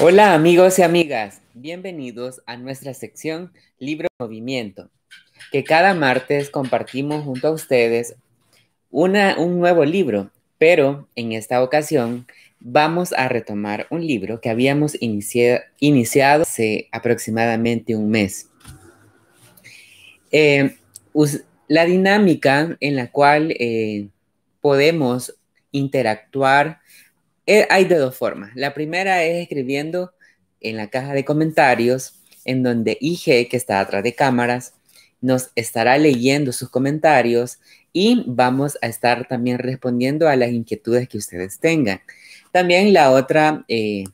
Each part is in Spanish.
Hola amigos y amigas, bienvenidos a nuestra sección Libro Movimiento, que cada martes compartimos junto a ustedes una, un nuevo libro, pero en esta ocasión vamos a retomar un libro que habíamos iniciado hace aproximadamente un mes. Eh, la dinámica en la cual eh, podemos interactuar eh, hay de dos formas. La primera es escribiendo en la caja de comentarios, en donde IG, que está atrás de cámaras, nos estará leyendo sus comentarios y vamos a estar también respondiendo a las inquietudes que ustedes tengan. También la otra, eh,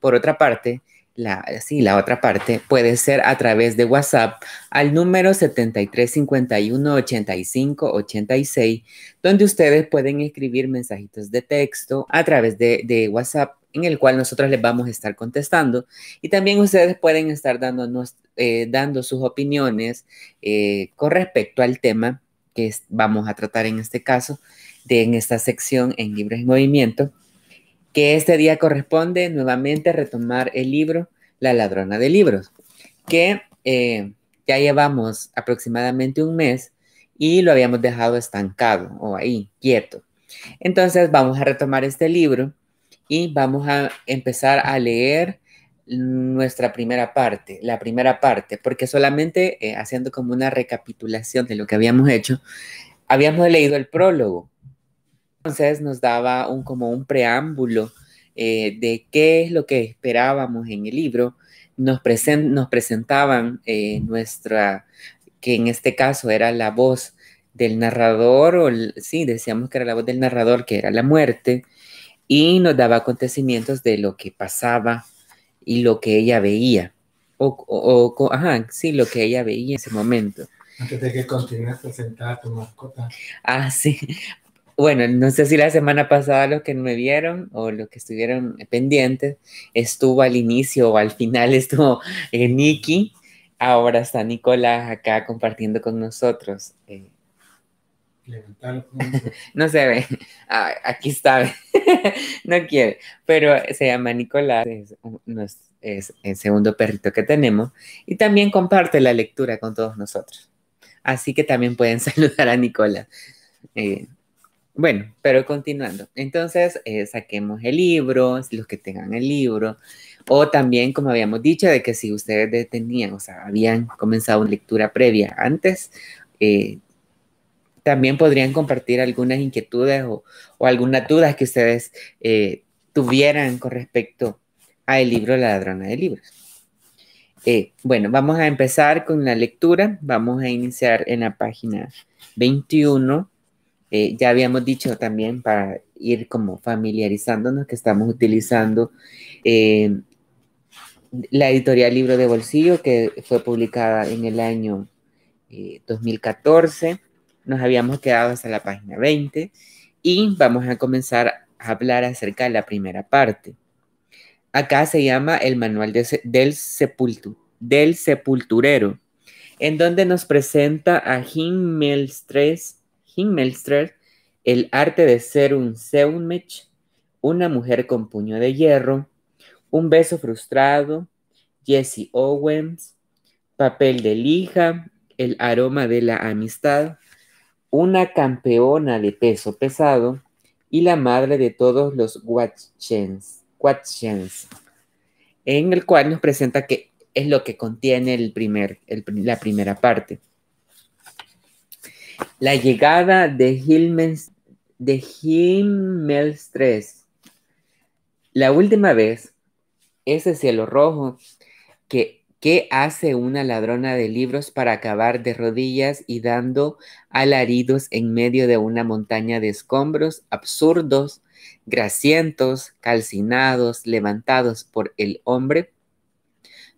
por otra parte, la, sí, la otra parte puede ser a través de WhatsApp al número 73518586, donde ustedes pueden escribir mensajitos de texto a través de, WhatsApp en el cual nosotros les vamos a estar contestando. Y también ustedes pueden estar dándonos, eh, dando sus opiniones eh, con respecto al tema que vamos a tratar en este caso, de en esta sección en Libros en Movimiento que este día corresponde nuevamente retomar el libro La ladrona de libros, que eh, ya llevamos aproximadamente un mes y lo habíamos dejado estancado o ahí, quieto. Entonces vamos a retomar este libro y vamos a empezar a leer nuestra primera parte, la primera parte, porque solamente eh, haciendo como una recapitulación de lo que habíamos hecho, habíamos leído el prólogo entonces nos daba un, como un preámbulo eh, de qué es lo que esperábamos en el libro. Nos, nos presentaban eh, nuestra, que en este caso era la voz del narrador, o sí, decíamos que era la voz del narrador, que era la muerte, y nos daba acontecimientos de lo que pasaba y lo que ella veía, o, o, sí, lo que ella veía en ese momento. Antes de que continúes presentar a tu mascota. Ah, sí bueno, no sé si la semana pasada los que me vieron o los que estuvieron pendientes, estuvo al inicio o al final estuvo eh, ahora está Nicolás acá compartiendo con nosotros. Eh. no se ve, ah, aquí está, no quiere, pero se llama Nicolás, es, el segundo perrito que tenemos y también comparte la lectura con todos nosotros. Así que también pueden saludar a Nicolás. Eh. Bueno, pero continuando. Entonces, eh, saquemos el libro, los que tengan el libro, o también, como habíamos dicho, de que si ustedes tenían, o sea, habían comenzado una lectura previa antes, eh, también podrían compartir algunas inquietudes o, algunas dudas que ustedes eh, tuvieran con respecto al libro La ladrona de libros. bueno, vamos a empezar con la lectura. Vamos a iniciar en la página 21 eh, ya habíamos dicho también para ir como familiarizándonos que estamos utilizando eh, la editorial Libro de Bolsillo que fue publicada en el año 2014. Eh, nos habíamos quedado hasta la página 20 y vamos a comenzar a hablar acerca de la primera parte. Acá se llama el manual del, del sepulturero, en donde nos presenta a Jim Melstress el arte de ser un Seunmech, Una mujer con puño de hierro, Un beso frustrado, Jesse Owens, Papel de lija, El aroma de la amistad, Una campeona de peso pesado y La madre de todos los Watchens, en el cual nos presenta que es lo que contiene el primer, la primera parte. La llegada de, Himmels, de La última vez, ese cielo rojo que, hace una ladrona de libros para acabar de rodillas y dando alaridos en medio de una montaña de escombros absurdos, grasientos, calcinados, levantados por el hombre.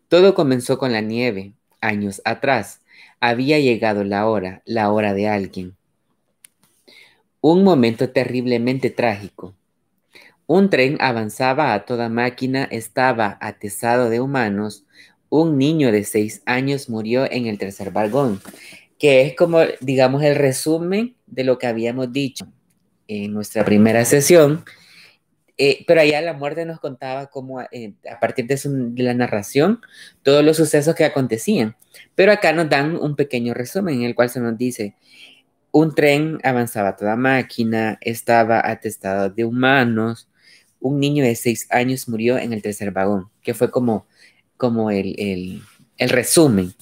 Todo comenzó con la nieve, años atrás, había llegado la hora, la hora de alguien. Un momento terriblemente trágico. Un tren avanzaba a toda máquina, estaba atesado de humanos. Un niño de seis años murió en el tercer vagón, que es como, digamos, el resumen de lo que habíamos dicho en nuestra primera sesión eh, pero allá la muerte nos contaba cómo, eh, a partir de, la narración, todos los sucesos que acontecían. Pero acá nos dan un pequeño resumen en el cual se nos dice, un tren avanzaba toda máquina, estaba atestado de humanos, un niño de seis años murió en el tercer vagón, que fue como, como el, el, el resumen.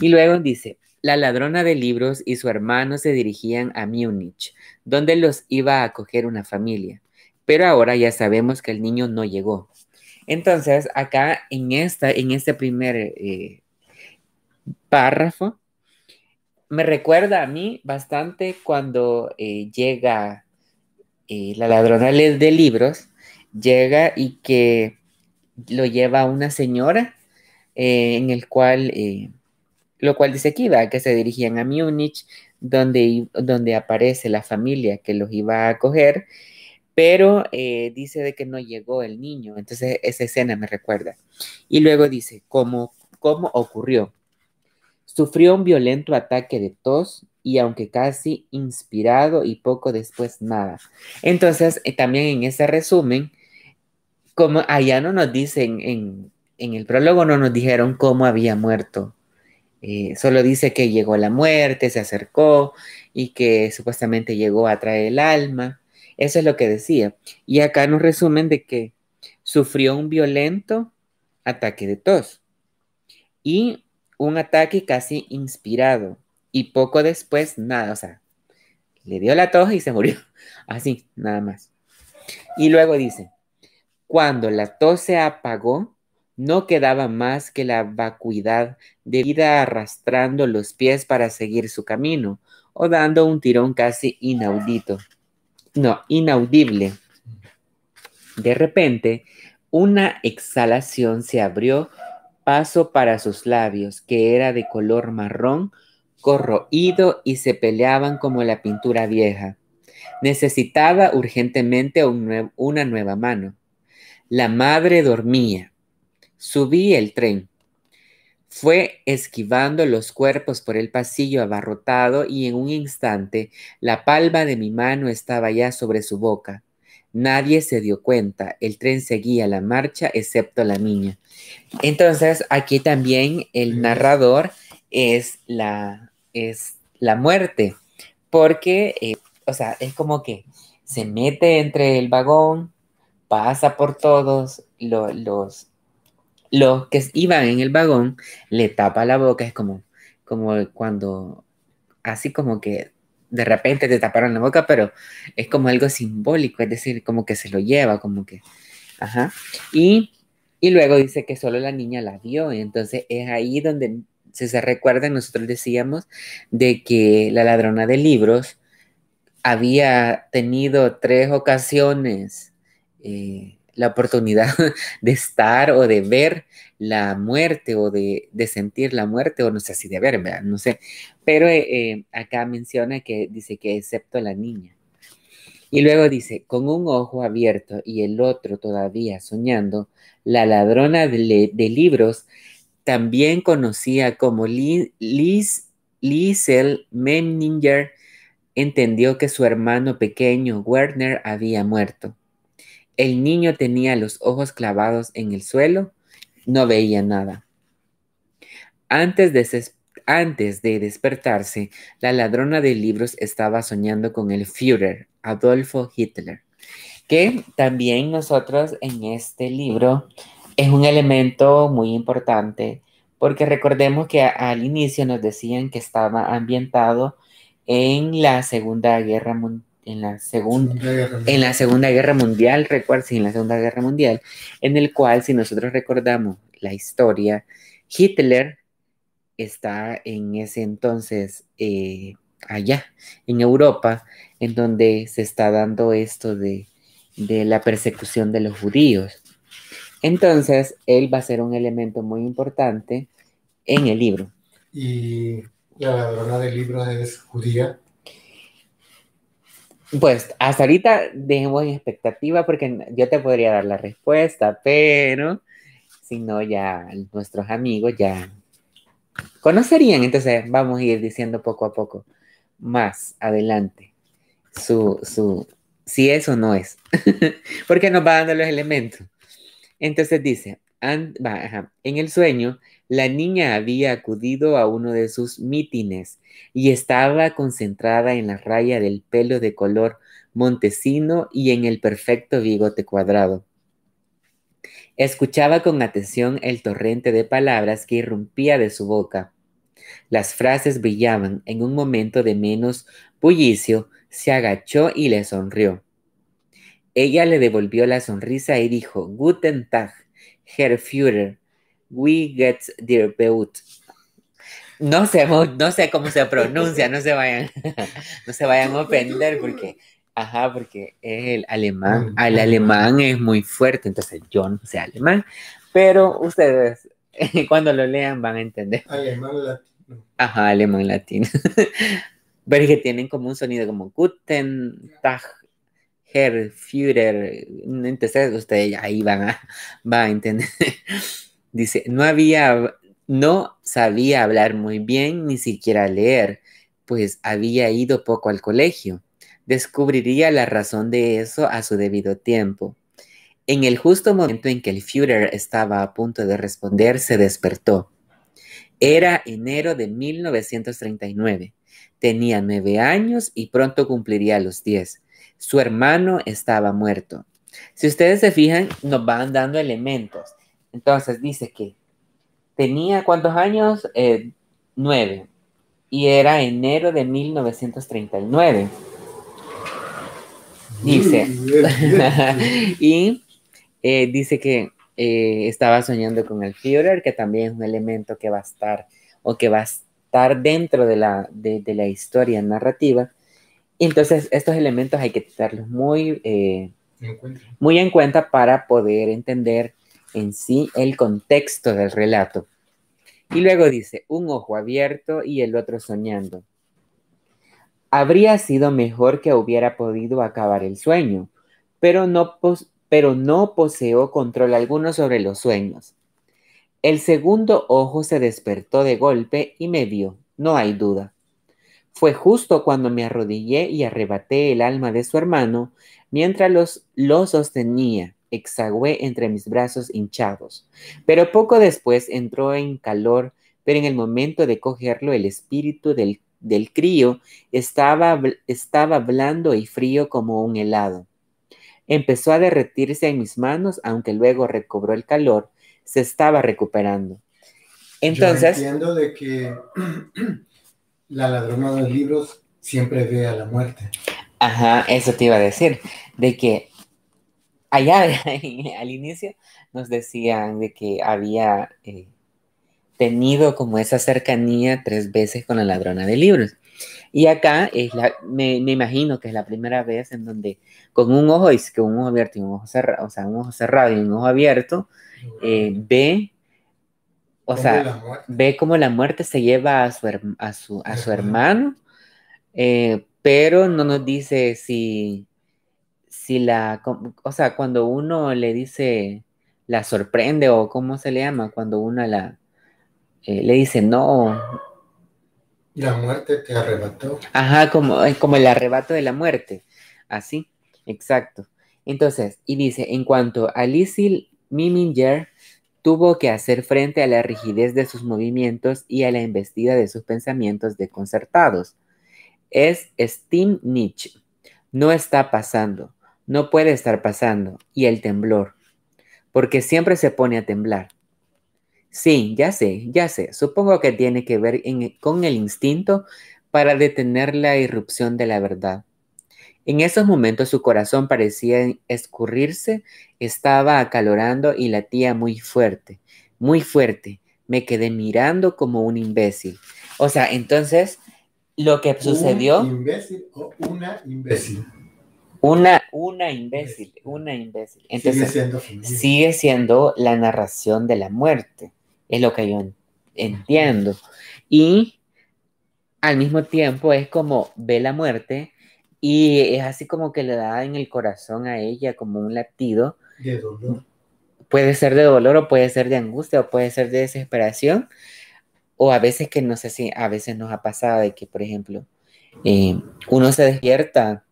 Y luego dice, la ladrona de libros y su hermano se dirigían a Múnich, donde los iba a acoger una familia. Pero ahora ya sabemos que el niño no llegó. Entonces, acá en, esta, en este primer eh, párrafo, me recuerda a mí bastante cuando eh, llega eh, la ladrona de libros, llega y que lo lleva una señora, en el cual, lo cual dice que iba, que se dirigían a Múnich, donde, donde aparece la familia que los iba a acoger pero eh, dice de que no llegó el niño, entonces esa escena me recuerda. Y luego dice, ¿cómo, cómo ocurrió? Sufrió un violento ataque de tos y aunque casi inspirado y poco después nada. Entonces, eh, también en ese resumen, como allá no nos dicen, en, el prólogo no nos dijeron cómo había muerto. Eh, solo dice que llegó la muerte, se acercó y que supuestamente llegó a traer el alma. Eso es lo que decía. Y acá nos resumen de que sufrió un violento ataque de tos y un ataque casi inspirado. Y poco después, nada, o sea, le dio la tos y se murió. Así, nada más. Y luego dice, cuando la tos se apagó, no quedaba más que la vacuidad de vida arrastrando los pies para seguir su camino o dando un tirón casi inaudito no, inaudible. De repente, una exhalación se abrió paso para sus labios, que era de color marrón, corroído y se peleaban como la pintura vieja. Necesitaba urgentemente una nueva mano. La madre dormía. Subí el tren. Fue esquivando los cuerpos por el pasillo abarrotado y en un instante la palma de mi mano estaba ya sobre su boca. Nadie se dio cuenta, el tren seguía la marcha excepto la niña. Entonces aquí también el narrador es la, es la muerte, porque, eh, o sea, es como que se mete entre el vagón, pasa por todos los, los que iban en el vagón le tapa la boca, es como, como cuando, así como que de repente te taparon la boca, pero es como algo simbólico, es decir, como que se lo lleva, como que, ajá. Y, luego dice que solo la niña la vio, y entonces es ahí donde, se recuerda, nosotros decíamos de que la ladrona de libros había tenido tres ocasiones. Eh, la oportunidad de estar o de ver la muerte o de, sentir la muerte o no sé si de ver, no sé. Pero eh, eh, acá menciona que dice que excepto la niña. Y luego dice, con un ojo abierto y el otro todavía soñando, la ladrona de, libros, también conocía como Liz, Liesel Memninger, entendió que su hermano pequeño Werner había muerto. El niño tenía los ojos clavados en el suelo, no veía nada. Antes de, despertarse, la ladrona de libros estaba soñando con el Führer, Adolfo Hitler, que también nosotros en este libro es un elemento muy importante, porque recordemos que al inicio nos decían que estaba ambientado en la Segunda Guerra Mundial en la, segunda, en la Segunda Guerra Mundial, recuerden, en la Segunda Guerra Mundial, en el cual, si nosotros recordamos la historia, Hitler está en ese entonces eh, allá, en Europa, en donde se está dando esto de, de la persecución de los judíos. Entonces, él va a ser un elemento muy importante en el libro. Y la ladrona del libro es judía. Pues hasta ahorita dejemos en expectativa porque yo te podría dar la respuesta, pero si no, ya nuestros amigos ya conocerían. Entonces vamos a ir diciendo poco a poco más adelante su, su si es o no es, porque nos va dando los elementos. Entonces dice, en el sueño, la niña había acudido a uno de sus mítines y estaba concentrada en la raya del pelo de color montesino y en el perfecto bigote cuadrado. Escuchaba con atención el torrente de palabras que irrumpía de su boca. Las frases brillaban. En un momento de menos bullicio, se agachó y le sonrió. Ella le devolvió la sonrisa y dijo, Guten Tag. Führer, We get their beut. No sé, no sé cómo se pronuncia, no se vayan, no se vayan a ofender porque, ajá, porque es el alemán, el alemán es muy fuerte, entonces yo no sé alemán, pero ustedes cuando lo lean van a entender. Alemán latino. Ajá, alemán latino. Pero que tienen como un sonido como Guten Tag Herr Führer, entonces ustedes ahí van a, a entender. Dice, no había, no sabía hablar muy bien, ni siquiera leer, pues había ido poco al colegio. Descubriría la razón de eso a su debido tiempo. En el justo momento en que el Führer estaba a punto de responder, se despertó. Era enero de 1939. Tenía nueve años y pronto cumpliría los diez. Su hermano estaba muerto. Si ustedes se fijan, nos van dando elementos. Entonces dice que tenía cuántos años? Eh, nueve. Y era enero de 1939. Dice. y eh, dice que eh, estaba soñando con el Führer, que también es un elemento que va a estar o que va a estar dentro de la, de la historia narrativa. Entonces, estos elementos hay que tenerlos muy, eh, en muy en cuenta para poder entender en sí el contexto del relato. Y luego dice, un ojo abierto y el otro soñando. Habría sido mejor que hubiera podido acabar el sueño, pero no, pero no poseo control alguno sobre los sueños. El segundo ojo se despertó de golpe y me vio, no hay duda. Fue justo cuando me arrodillé y arrebaté el alma de su hermano, mientras los, lo sostenía, exagüé entre mis brazos hinchados. Pero poco después entró en calor, pero en el momento de cogerlo el espíritu del, del crío estaba, estaba blando y frío como un helado. Empezó a derretirse en mis manos, aunque luego recobró el calor, se estaba recuperando. Entonces... de que la ladrona de libros siempre ve a la muerte. Ajá, eso te iba a decir, de que allá al inicio nos decían de que había eh, tenido como esa cercanía tres veces con la ladrona de libros. Y acá es la, me, imagino que es la primera vez en donde con un ojo, es que un abierto y un ojo cerrado, o sea, un ojo cerrado y un ojo abierto, eh, ve o sea, ve cómo la muerte se lleva a su, a su, a su hermano, eh, pero no nos dice si, si la, o sea, cuando uno le dice, la sorprende o cómo se le llama, cuando uno la, eh, le dice, no. La muerte te arrebató. Ajá, como, eh, como el arrebato de la muerte. Así, exacto. Entonces, y dice, en cuanto a Lizzie Miminger, Tuvo que hacer frente a la rigidez de sus movimientos y a la embestida de sus pensamientos desconcertados. Es Steam Nietzsche. No está pasando, no puede estar pasando, y el temblor, porque siempre se pone a temblar. Sí, ya sé, ya sé, supongo que tiene que ver con el instinto para detener la irrupción de la verdad en esos momentos su corazón parecía escurrirse, estaba acalorando y latía muy fuerte, muy fuerte. Me quedé mirando como un imbécil. O sea, entonces lo que sucedió... Un imbécil o una imbécil. Una, imbécil, una imbécil. Entonces, sigue siendo la narración de la muerte, es lo que yo entiendo. Y al mismo tiempo es como ve la muerte y es así como que le da en el corazón a ella como un latido. De dolor. Puede ser de dolor o puede ser de angustia o puede ser de desesperación. O a veces que no sé si a veces nos ha pasado de que, por ejemplo, eh, uno se despierta,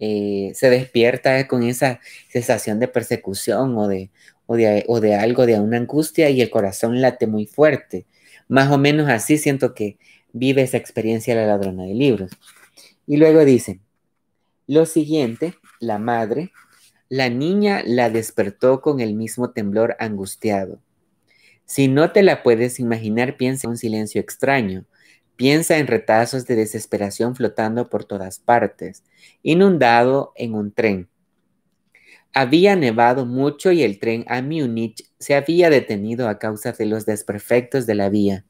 eh, se despierta con esa sensación de persecución o de, o de, o de algo, de una angustia y el corazón late muy fuerte. Más o menos así siento que vive esa experiencia la ladrona de libros. Y luego dicen, lo siguiente, la madre, la niña la despertó con el mismo temblor angustiado. Si no te la puedes imaginar, piensa en un silencio extraño, piensa en retazos de desesperación flotando por todas partes, inundado en un tren. Había nevado mucho y el tren a Múnich se había detenido a causa de los desperfectos de la vía.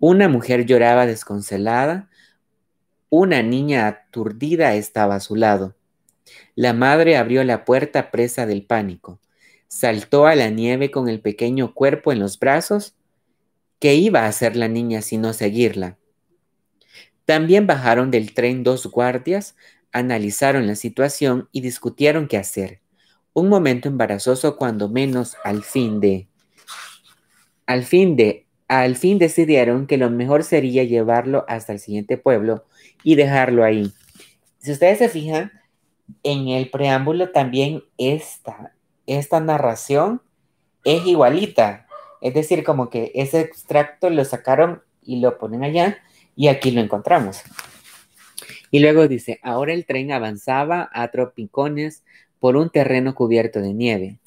Una mujer lloraba desconsolada una niña aturdida estaba a su lado. La madre abrió la puerta presa del pánico. Saltó a la nieve con el pequeño cuerpo en los brazos. ¿Qué iba a hacer la niña si no seguirla? También bajaron del tren dos guardias, analizaron la situación y discutieron qué hacer. Un momento embarazoso cuando menos al fin de... Al fin de al fin decidieron que lo mejor sería llevarlo hasta el siguiente pueblo y dejarlo ahí. Si ustedes se fijan, en el preámbulo también esta, esta narración es igualita. Es decir, como que ese extracto lo sacaron y lo ponen allá y aquí lo encontramos. Y luego dice, ahora el tren avanzaba a tropicones por un terreno cubierto de nieve.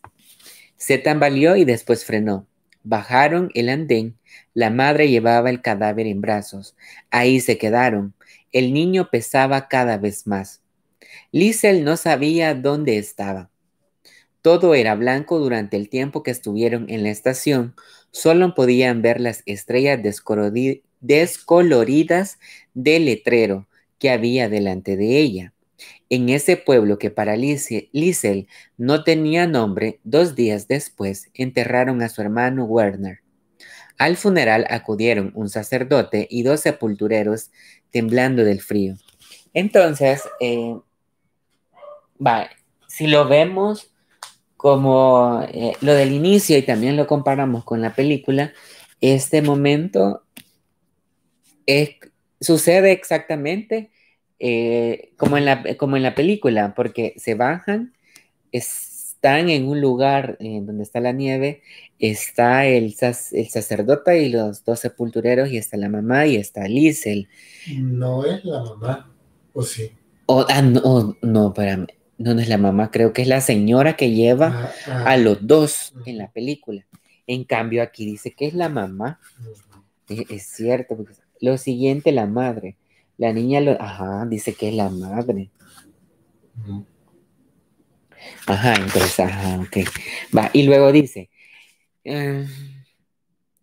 Se tambaleó y después frenó. Bajaron el andén. La madre llevaba el cadáver en brazos. Ahí se quedaron. El niño pesaba cada vez más. Lisel no sabía dónde estaba. Todo era blanco durante el tiempo que estuvieron en la estación. Solo podían ver las estrellas descoloridas del letrero que había delante de ella en ese pueblo que para Liesel no tenía nombre, dos días después enterraron a su hermano Werner. Al funeral acudieron un sacerdote y dos sepultureros temblando del frío. Entonces, eh, si lo vemos como eh, lo del inicio y también lo comparamos con la película, este momento es, sucede exactamente eh, como, en la, como en la película, porque se bajan, están en un lugar eh, donde está la nieve, está el, el sacerdote y los dos sepultureros, y está la mamá y está Liesel. No es la mamá, ¿o sí? Ah, no, no, espérame. No, no es la mamá, creo que es la señora que lleva ah, ah. a los dos en la película. En cambio, aquí dice que es la mamá. Es, cierto, lo siguiente, la madre. La niña lo, ajá, dice que es la madre. Ajá, entonces, ajá, ok. Va, y luego dice, em,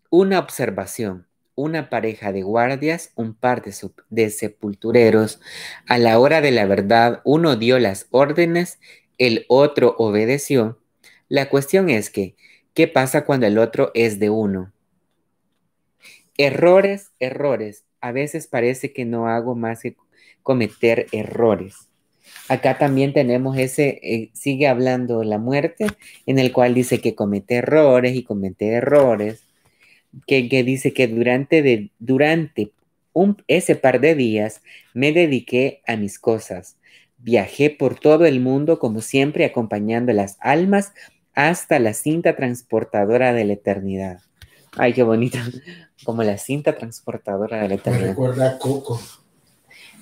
una observación, una pareja de guardias, un par de, de, sepultureros, a la hora de la verdad uno dio las órdenes, el otro obedeció. La cuestión es que, ¿qué pasa cuando el otro es de uno? Errores, errores a veces parece que no hago más que cometer errores. Acá también tenemos ese, eh, sigue hablando la muerte, en el cual dice que comete errores y comete errores, que, dice que durante, durante ese par de días me dediqué a mis cosas. Viajé por todo el mundo como siempre acompañando las almas hasta la cinta transportadora de la eternidad. Ay, qué bonito, Como la cinta transportadora de la Recuerda Coco.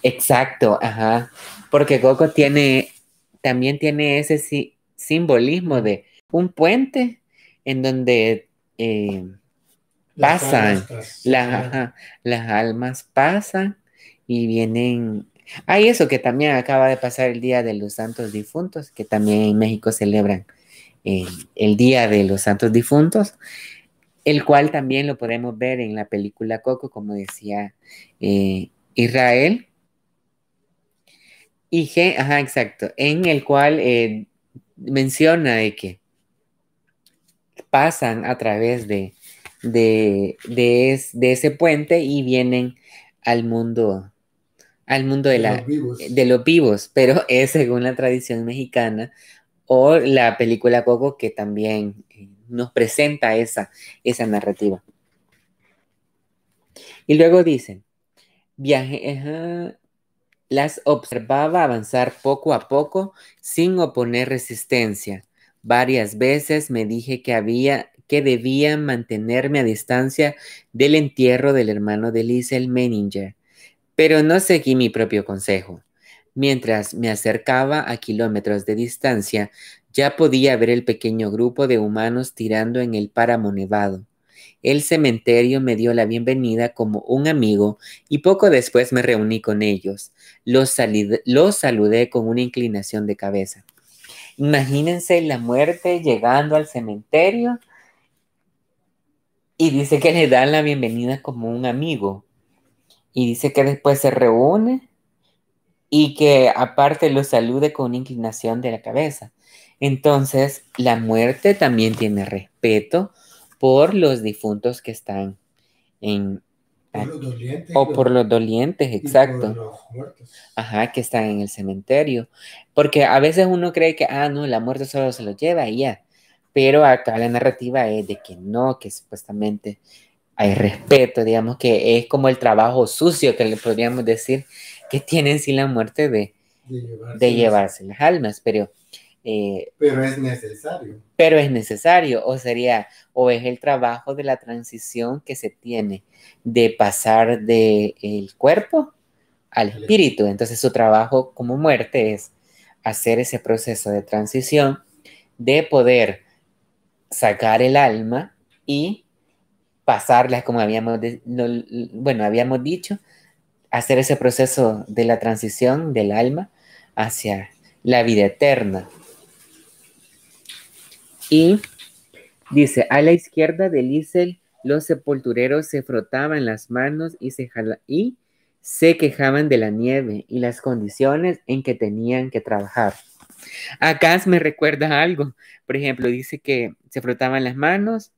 Exacto, ajá. Porque Coco tiene, también tiene ese simbolismo de un puente en donde eh, pasan, las, almas pasan y vienen hay eso que también acaba de pasar el Día de los Santos Difuntos, que también en México celebran eh, el Día de los Santos Difuntos el cual también lo podemos ver en la película Coco, como decía eh, Israel. Y ajá, exacto, en el cual eh, menciona que pasan a través de, de, de, ese puente y vienen al mundo al mundo de, la, de los vivos, pero es según la tradición mexicana o la película Coco que también eh, nos presenta esa, esa narrativa. Y luego dicen, viaje, las observaba avanzar poco a poco sin oponer resistencia. Varias veces me dije que había que debía mantenerme a distancia del entierro del hermano de Liesel meninger pero no seguí mi propio consejo. Mientras me acercaba a kilómetros de distancia, ya podía ver el pequeño grupo de humanos tirando en el páramo nevado. El cementerio me dio la bienvenida como un amigo y poco después me reuní con ellos. Los, los saludé con una inclinación de cabeza. Imagínense la muerte llegando al cementerio y dice que le dan la bienvenida como un amigo. Y dice que después se reúne y que aparte lo salude con una inclinación de la cabeza. Entonces, la muerte también tiene respeto por los difuntos que están en... Por ah, los dolientes, o por los dolientes, exacto. Por Ajá, que están en el cementerio. Porque a veces uno cree que, ah, no, la muerte solo se lo lleva y ya. Pero acá la narrativa es de que no, que supuestamente hay respeto, digamos que es como el trabajo sucio que le podríamos decir que tienen sí la muerte de, de llevarse, las almas, pero... Eh, pero es necesario. Pero es necesario, o sería, o es el trabajo de la transición que se tiene de pasar del cuerpo al espíritu. Entonces su trabajo como muerte es hacer ese proceso de transición, de poder sacar el alma y pasarla, como habíamos, bueno, habíamos dicho, hacer ese proceso de la transición del alma hacia la vida eterna. Y dice, a la izquierda de Isel los sepultureros se frotaban las manos y se, y se quejaban de la nieve y las condiciones en que tenían que trabajar. Acá me recuerda algo. Por ejemplo, dice que se frotaban las manos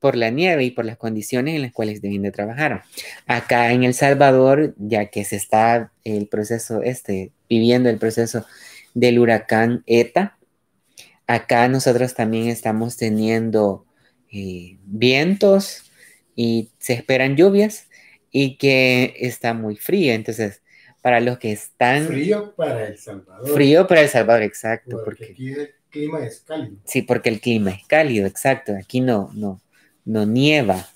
por la nieve y por las condiciones en las cuales deben de trabajar. Acá en El Salvador, ya que se está el proceso este, viviendo el proceso del huracán ETA, acá nosotros también estamos teniendo eh, vientos y se esperan lluvias y que está muy frío. Entonces, para los que están... Frío para El Salvador. Frío para El Salvador, exacto. Porque, porque aquí el clima es cálido. Sí, porque el clima es cálido, exacto. Aquí no, no, no nieva.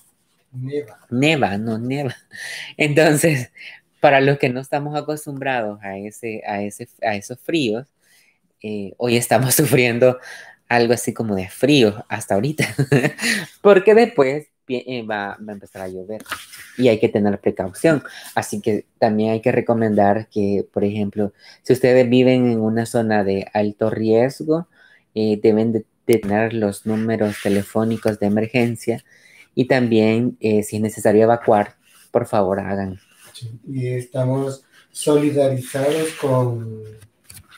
Nieva. Neva, no nieva. Entonces, para los que no estamos acostumbrados a, ese, a, ese, a esos fríos, eh, hoy estamos sufriendo algo así como de frío hasta ahorita, porque después eh, va, a empezar a llover y hay que tener precaución. Así que también hay que recomendar que, por ejemplo, si ustedes viven en una zona de alto riesgo, eh, deben de tener los números telefónicos de emergencia y también eh, si es necesario evacuar, por favor hagan. y estamos solidarizados con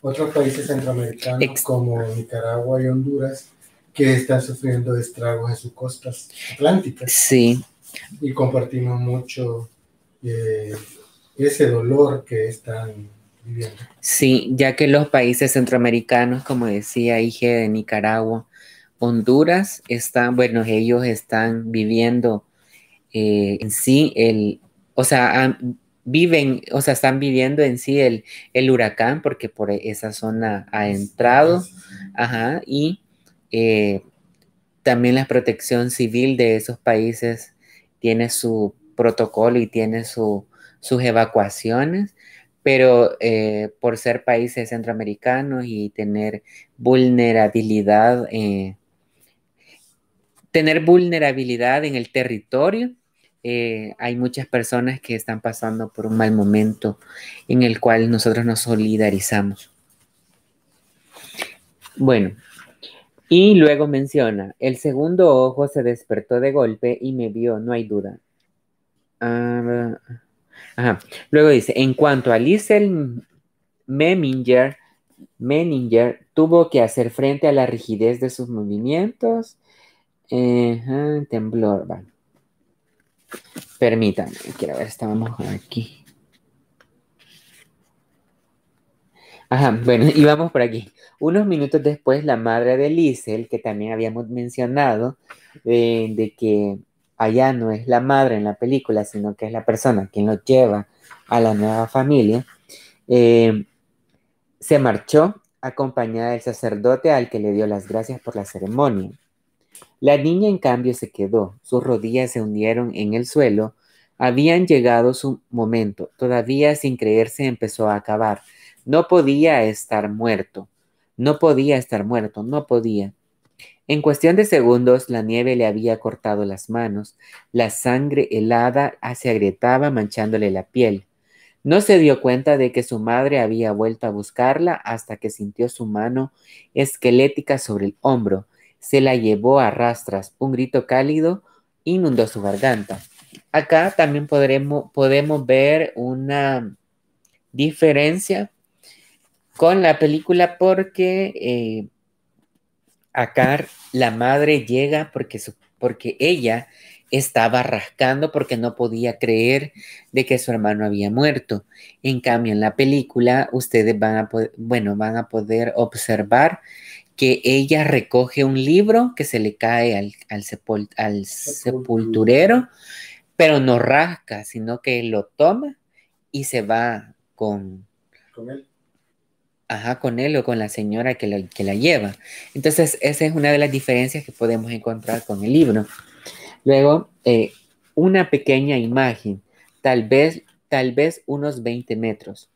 otros países centroamericanos como Nicaragua y Honduras que están sufriendo estragos en sus costas atlánticas. Sí. Y compartimos mucho eh, ese dolor que están Sí, ya que los países centroamericanos, como decía Ige de Nicaragua, Honduras, están, bueno, ellos están viviendo eh, en sí el, o sea, viven, o sea, están viviendo en sí el, huracán, porque por esa zona ha entrado, ajá, y eh, también la protección civil de esos países tiene su protocolo y tiene sus evacuaciones pero eh, por ser países centroamericanos y tener vulnerabilidad, eh, tener vulnerabilidad en el territorio, eh, hay muchas personas que están pasando por un mal momento en el cual nosotros nos solidarizamos. Bueno, y luego menciona, el segundo ojo se despertó de golpe y me vio, no hay duda. Ah... Luego dice, en cuanto a Liesel Meminger, Meninger tuvo que hacer frente a la rigidez de sus movimientos. temblor, va. Permítanme, quiero ver, estábamos aquí. Ajá, bueno, y vamos por aquí. Unos minutos después, la madre de Liesel, que también habíamos mencionado, eh, de que allá no es la madre en la película, sino que es la persona quien lo lleva a la nueva familia, eh, se marchó acompañada del sacerdote al que le dio las gracias por la ceremonia. La niña en cambio se quedó, sus rodillas se hundieron en el suelo, habían llegado su momento, todavía sin creerse empezó a acabar, no podía estar muerto, no podía estar muerto, no podía. En cuestión de segundos, la nieve le había cortado las manos, la sangre helada ah, se agrietaba manchándole la piel. No se dio cuenta de que su madre había vuelto a buscarla hasta que sintió su mano esquelética sobre el hombro. Se la llevó a rastras. Un grito cálido inundó su garganta. Acá también podremos, podemos ver una diferencia con la película porque eh, Acar, la madre llega porque, porque ella estaba rascando porque no podía creer de que su hermano había muerto. En cambio, en la película ustedes van a, bueno, van a poder observar que ella recoge un libro que se le cae al, sepulturero, pero no rasca, sino que lo toma y se va con, ¿Con, él? ajá, con él o con la señora que la, que la lleva. Entonces, esa es una de las diferencias que podemos encontrar con el libro. Luego, eh, una pequeña imagen, tal vez, tal vez unos 20 metros.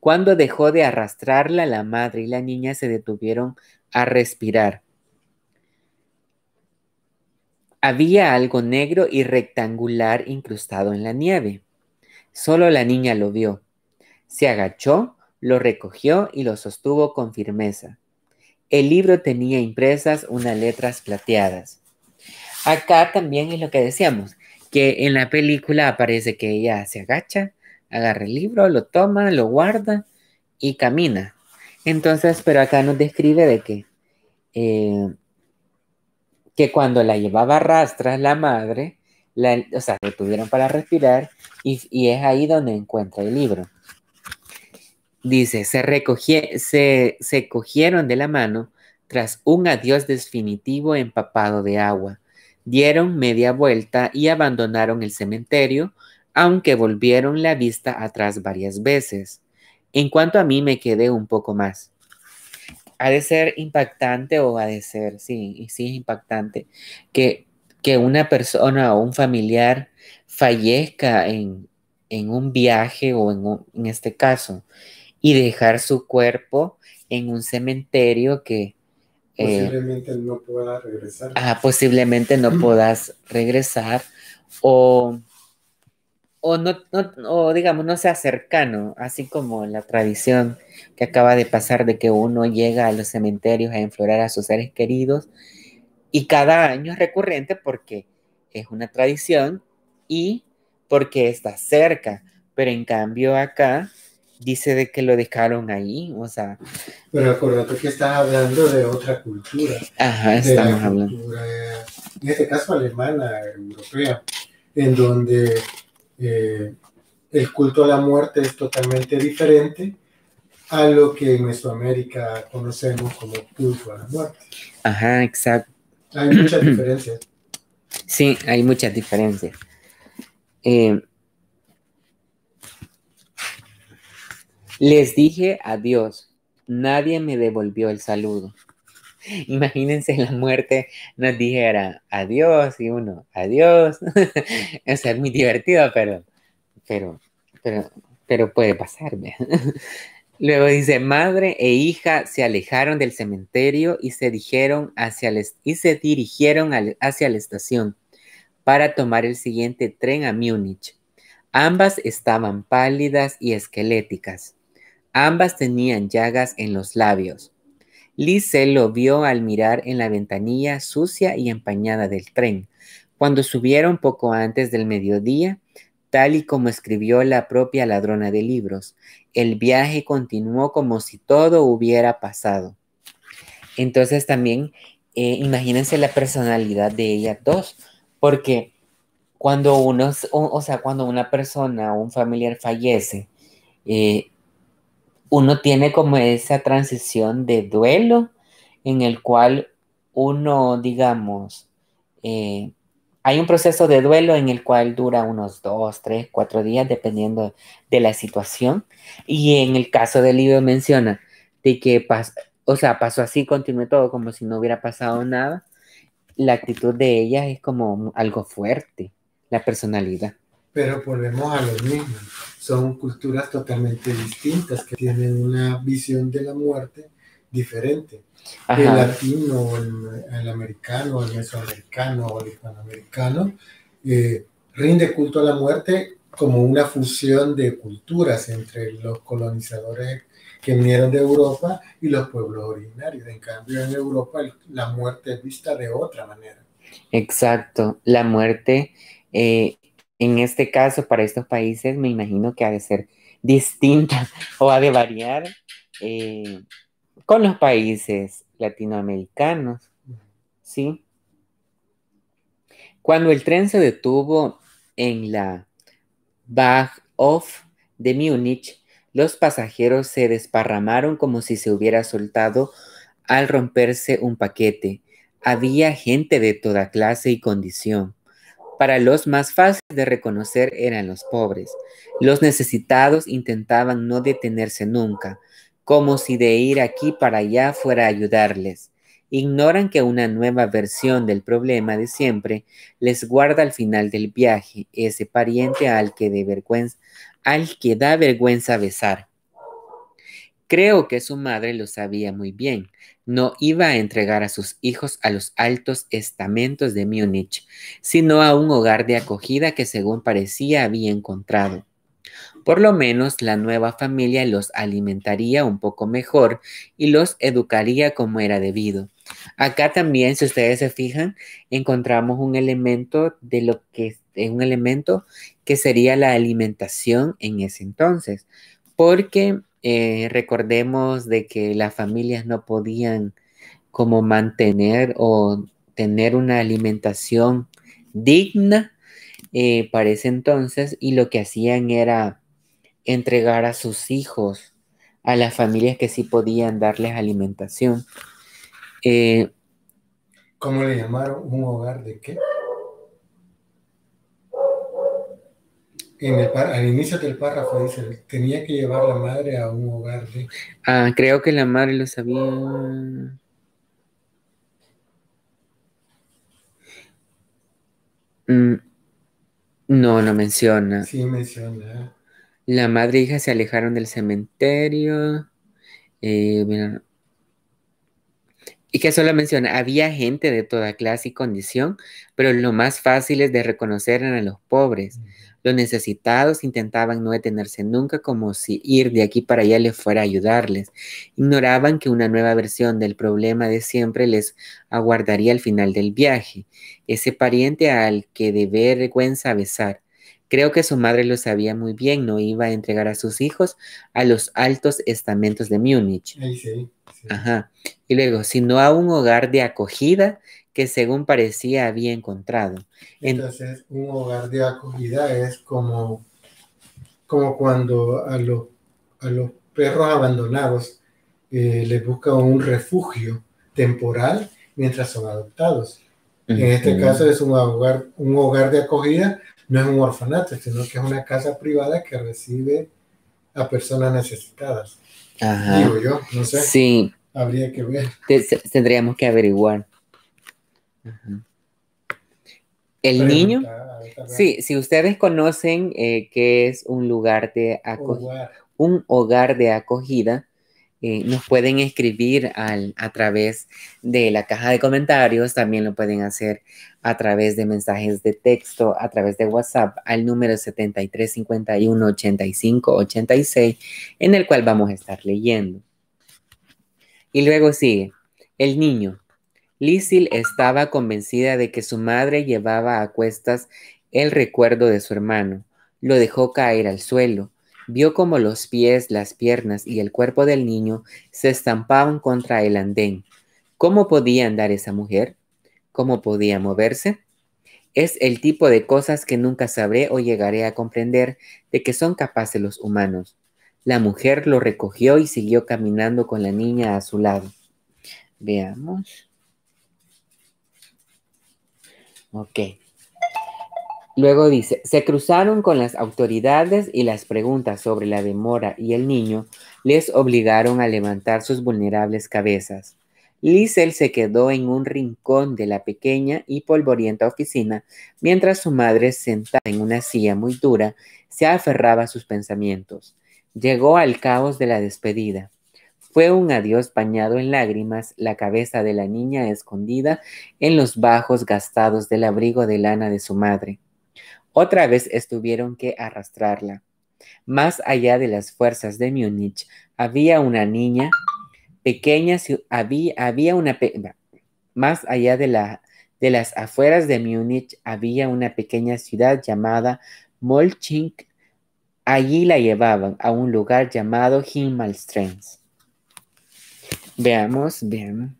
Cuando dejó de arrastrarla, la madre y la niña se detuvieron a respirar. Había algo negro y rectangular incrustado en la nieve. Solo la niña lo vio. Se agachó lo recogió y lo sostuvo con firmeza. El libro tenía impresas unas letras plateadas. Acá también es lo que decíamos, que en la película aparece que ella se agacha, agarra el libro, lo toma, lo guarda y camina. Entonces, pero acá nos describe de que, eh, que cuando la llevaba a rastras la madre, la, o sea, lo tuvieron para respirar y es ahí donde encuentra el libro. Dice, se, recogie, se, se cogieron de la mano tras un adiós definitivo empapado de agua. Dieron media vuelta y abandonaron el cementerio, aunque volvieron la vista atrás varias veces. En cuanto a mí, me quedé un poco más. Ha de ser impactante o ha de ser, sí, sí es impactante que, que una persona o un familiar fallezca en, en un viaje o en, en este caso, y dejar su cuerpo en un cementerio que... Eh, posiblemente no pueda regresar. Ah, posiblemente no puedas regresar o, o no, o digamos no sea cercano, así como la tradición que acaba de pasar de que uno llega a los cementerios a enflorar a sus seres queridos y cada año es recurrente porque es una tradición y porque está cerca, pero en cambio acá dice de que lo dejaron ahí, o sea. Pero acuérdate que estás hablando de otra cultura. Ajá, estamos cultura, hablando. en este caso alemana, europea, en donde eh, el culto a la muerte es totalmente diferente a lo que en Mesoamérica conocemos como culto a la muerte. Ajá, exacto. Hay muchas diferencias. Sí, hay muchas diferencias. Eh, Les dije adiós. Nadie me devolvió el saludo. Imagínense la muerte nos dijera adiós y uno, adiós. Eso es muy divertido, pero, pero, pero, pero puede pasarme. Luego dice, madre e hija se alejaron del cementerio y se, dijeron hacia y se dirigieron hacia la estación para tomar el siguiente tren a Múnich. Ambas estaban pálidas y esqueléticas. Ambas tenían llagas en los labios. Lise lo vio al mirar en la ventanilla sucia y empañada del tren. Cuando subieron poco antes del mediodía, tal y como escribió la propia ladrona de libros, el viaje continuó como si todo hubiera pasado. Entonces también eh, imagínense la personalidad de ellas dos, porque cuando uno, o, sea, cuando una persona o un familiar fallece, eh, uno tiene como esa transición de duelo en el cual uno, digamos, eh, hay un proceso de duelo en el cual dura unos dos, tres, cuatro días, dependiendo de la situación. Y en el caso del libro menciona de que, o sea, pasó así, continúe todo como si no hubiera pasado nada. La actitud de ella es como algo fuerte, la personalidad. Pero volvemos a lo mismo son culturas totalmente distintas, que tienen una visión de la muerte diferente. El latino, el, americano, el mesoamericano, o el hispanoamericano, eh, rinde culto a la muerte como una fusión de culturas entre los colonizadores que vinieron de Europa y los pueblos originarios. En cambio, en Europa la muerte es vista de otra manera. Exacto, la muerte eh, en este caso, para estos países, me imagino que ha de ser distinta o ha de variar eh, con los países latinoamericanos, ¿sí? Cuando el tren se detuvo en la Bahnhof de Múnich, los pasajeros se desparramaron como si se hubiera soltado al romperse un paquete. Había gente de toda clase y condición para los más fáciles de reconocer eran los pobres. Los necesitados intentaban no detenerse nunca, como si de ir aquí para allá fuera ayudarles. Ignoran que una nueva versión del problema de siempre les guarda al final del viaje ese pariente al que, al que da vergüenza besar. Creo que su madre lo sabía muy bien. No iba a entregar a sus hijos a los altos estamentos de Múnich, sino a un hogar de acogida que según parecía había encontrado. Por lo menos la nueva familia los alimentaría un poco mejor y los educaría como era debido. Acá también, si ustedes se fijan, encontramos un elemento de lo que es eh, un elemento que sería la alimentación en ese entonces, porque eh, recordemos de que las familias no podían como mantener o tener una alimentación digna eh, para ese entonces y lo que hacían era entregar a sus hijos a las familias que sí podían darles alimentación. Eh, ¿Cómo le llamaron? ¿Un hogar de qué? al inicio del párrafo dice, tenía que llevar la madre a un hogar Ah, creo que la madre lo sabía. Mm, no, no menciona. Sí, menciona. La madre e hija se alejaron del cementerio. Eh, y que solo menciona, había gente de toda clase y condición, pero lo más fácil es de reconocer eran a los pobres. Mm. Los necesitados intentaban no detenerse nunca como si ir de aquí para allá les fuera a ayudarles. Ignoraban que una nueva versión del problema de siempre les aguardaría al final del viaje, ese pariente al que de vergüenza besar. Creo que su madre lo sabía muy bien, no iba a entregar a sus hijos a los altos estamentos de Múnich. Ajá. Y luego, si no a un hogar de acogida que según parecía había encontrado. Entonces, un hogar de acogida es como, como cuando a, a los perros abandonados eh, les busca un refugio temporal mientras son adoptados. En este caso es un hogar, un hogar de acogida, no es un orfanato, sino que es una casa privada que recibe a personas necesitadas. Ajá. Digo yo, no sé. Sí. Habría que ver. Tendríamos que averiguar. El niño. sí, si ustedes conocen eh, que es un lugar de acogida, un hogar de acogida, eh, nos pueden escribir a través de la caja de comentarios, también lo pueden hacer a través de mensajes de texto, a través de WhatsApp al número 7351-8586, en el cual vamos a estar leyendo. Y luego sigue, el niño. Lisil estaba convencida de que su madre llevaba a cuestas el recuerdo de su hermano. Lo dejó caer al suelo. Vio como los pies, las piernas y el cuerpo del niño se estampaban contra el andén. ¿Cómo podía andar esa mujer? ¿Cómo podía moverse? Es el tipo de cosas que nunca sabré o llegaré a comprender de que son capaces los humanos. La mujer lo recogió y siguió caminando con la niña a su lado. Veamos. Ok. Luego dice, se cruzaron con las autoridades y las preguntas sobre la demora y el niño les obligaron a levantar sus vulnerables cabezas. Lisel se quedó en un rincón de la pequeña y polvorienta oficina mientras su madre, sentada en una silla muy dura, se aferraba a sus pensamientos. Llegó al caos de la despedida. Fue un adiós bañado en lágrimas, la cabeza de la niña escondida en los bajos gastados del abrigo de lana de su madre. Otra vez estuvieron que arrastrarla. Más allá de las fuerzas de Múnich, había una niña pequeña, había, había una... Más allá de, las afueras de Múnich había una pequeña ciudad llamada Molching. Allí la llevaban a un lugar llamado Himmelstrenz. Veamos, bien.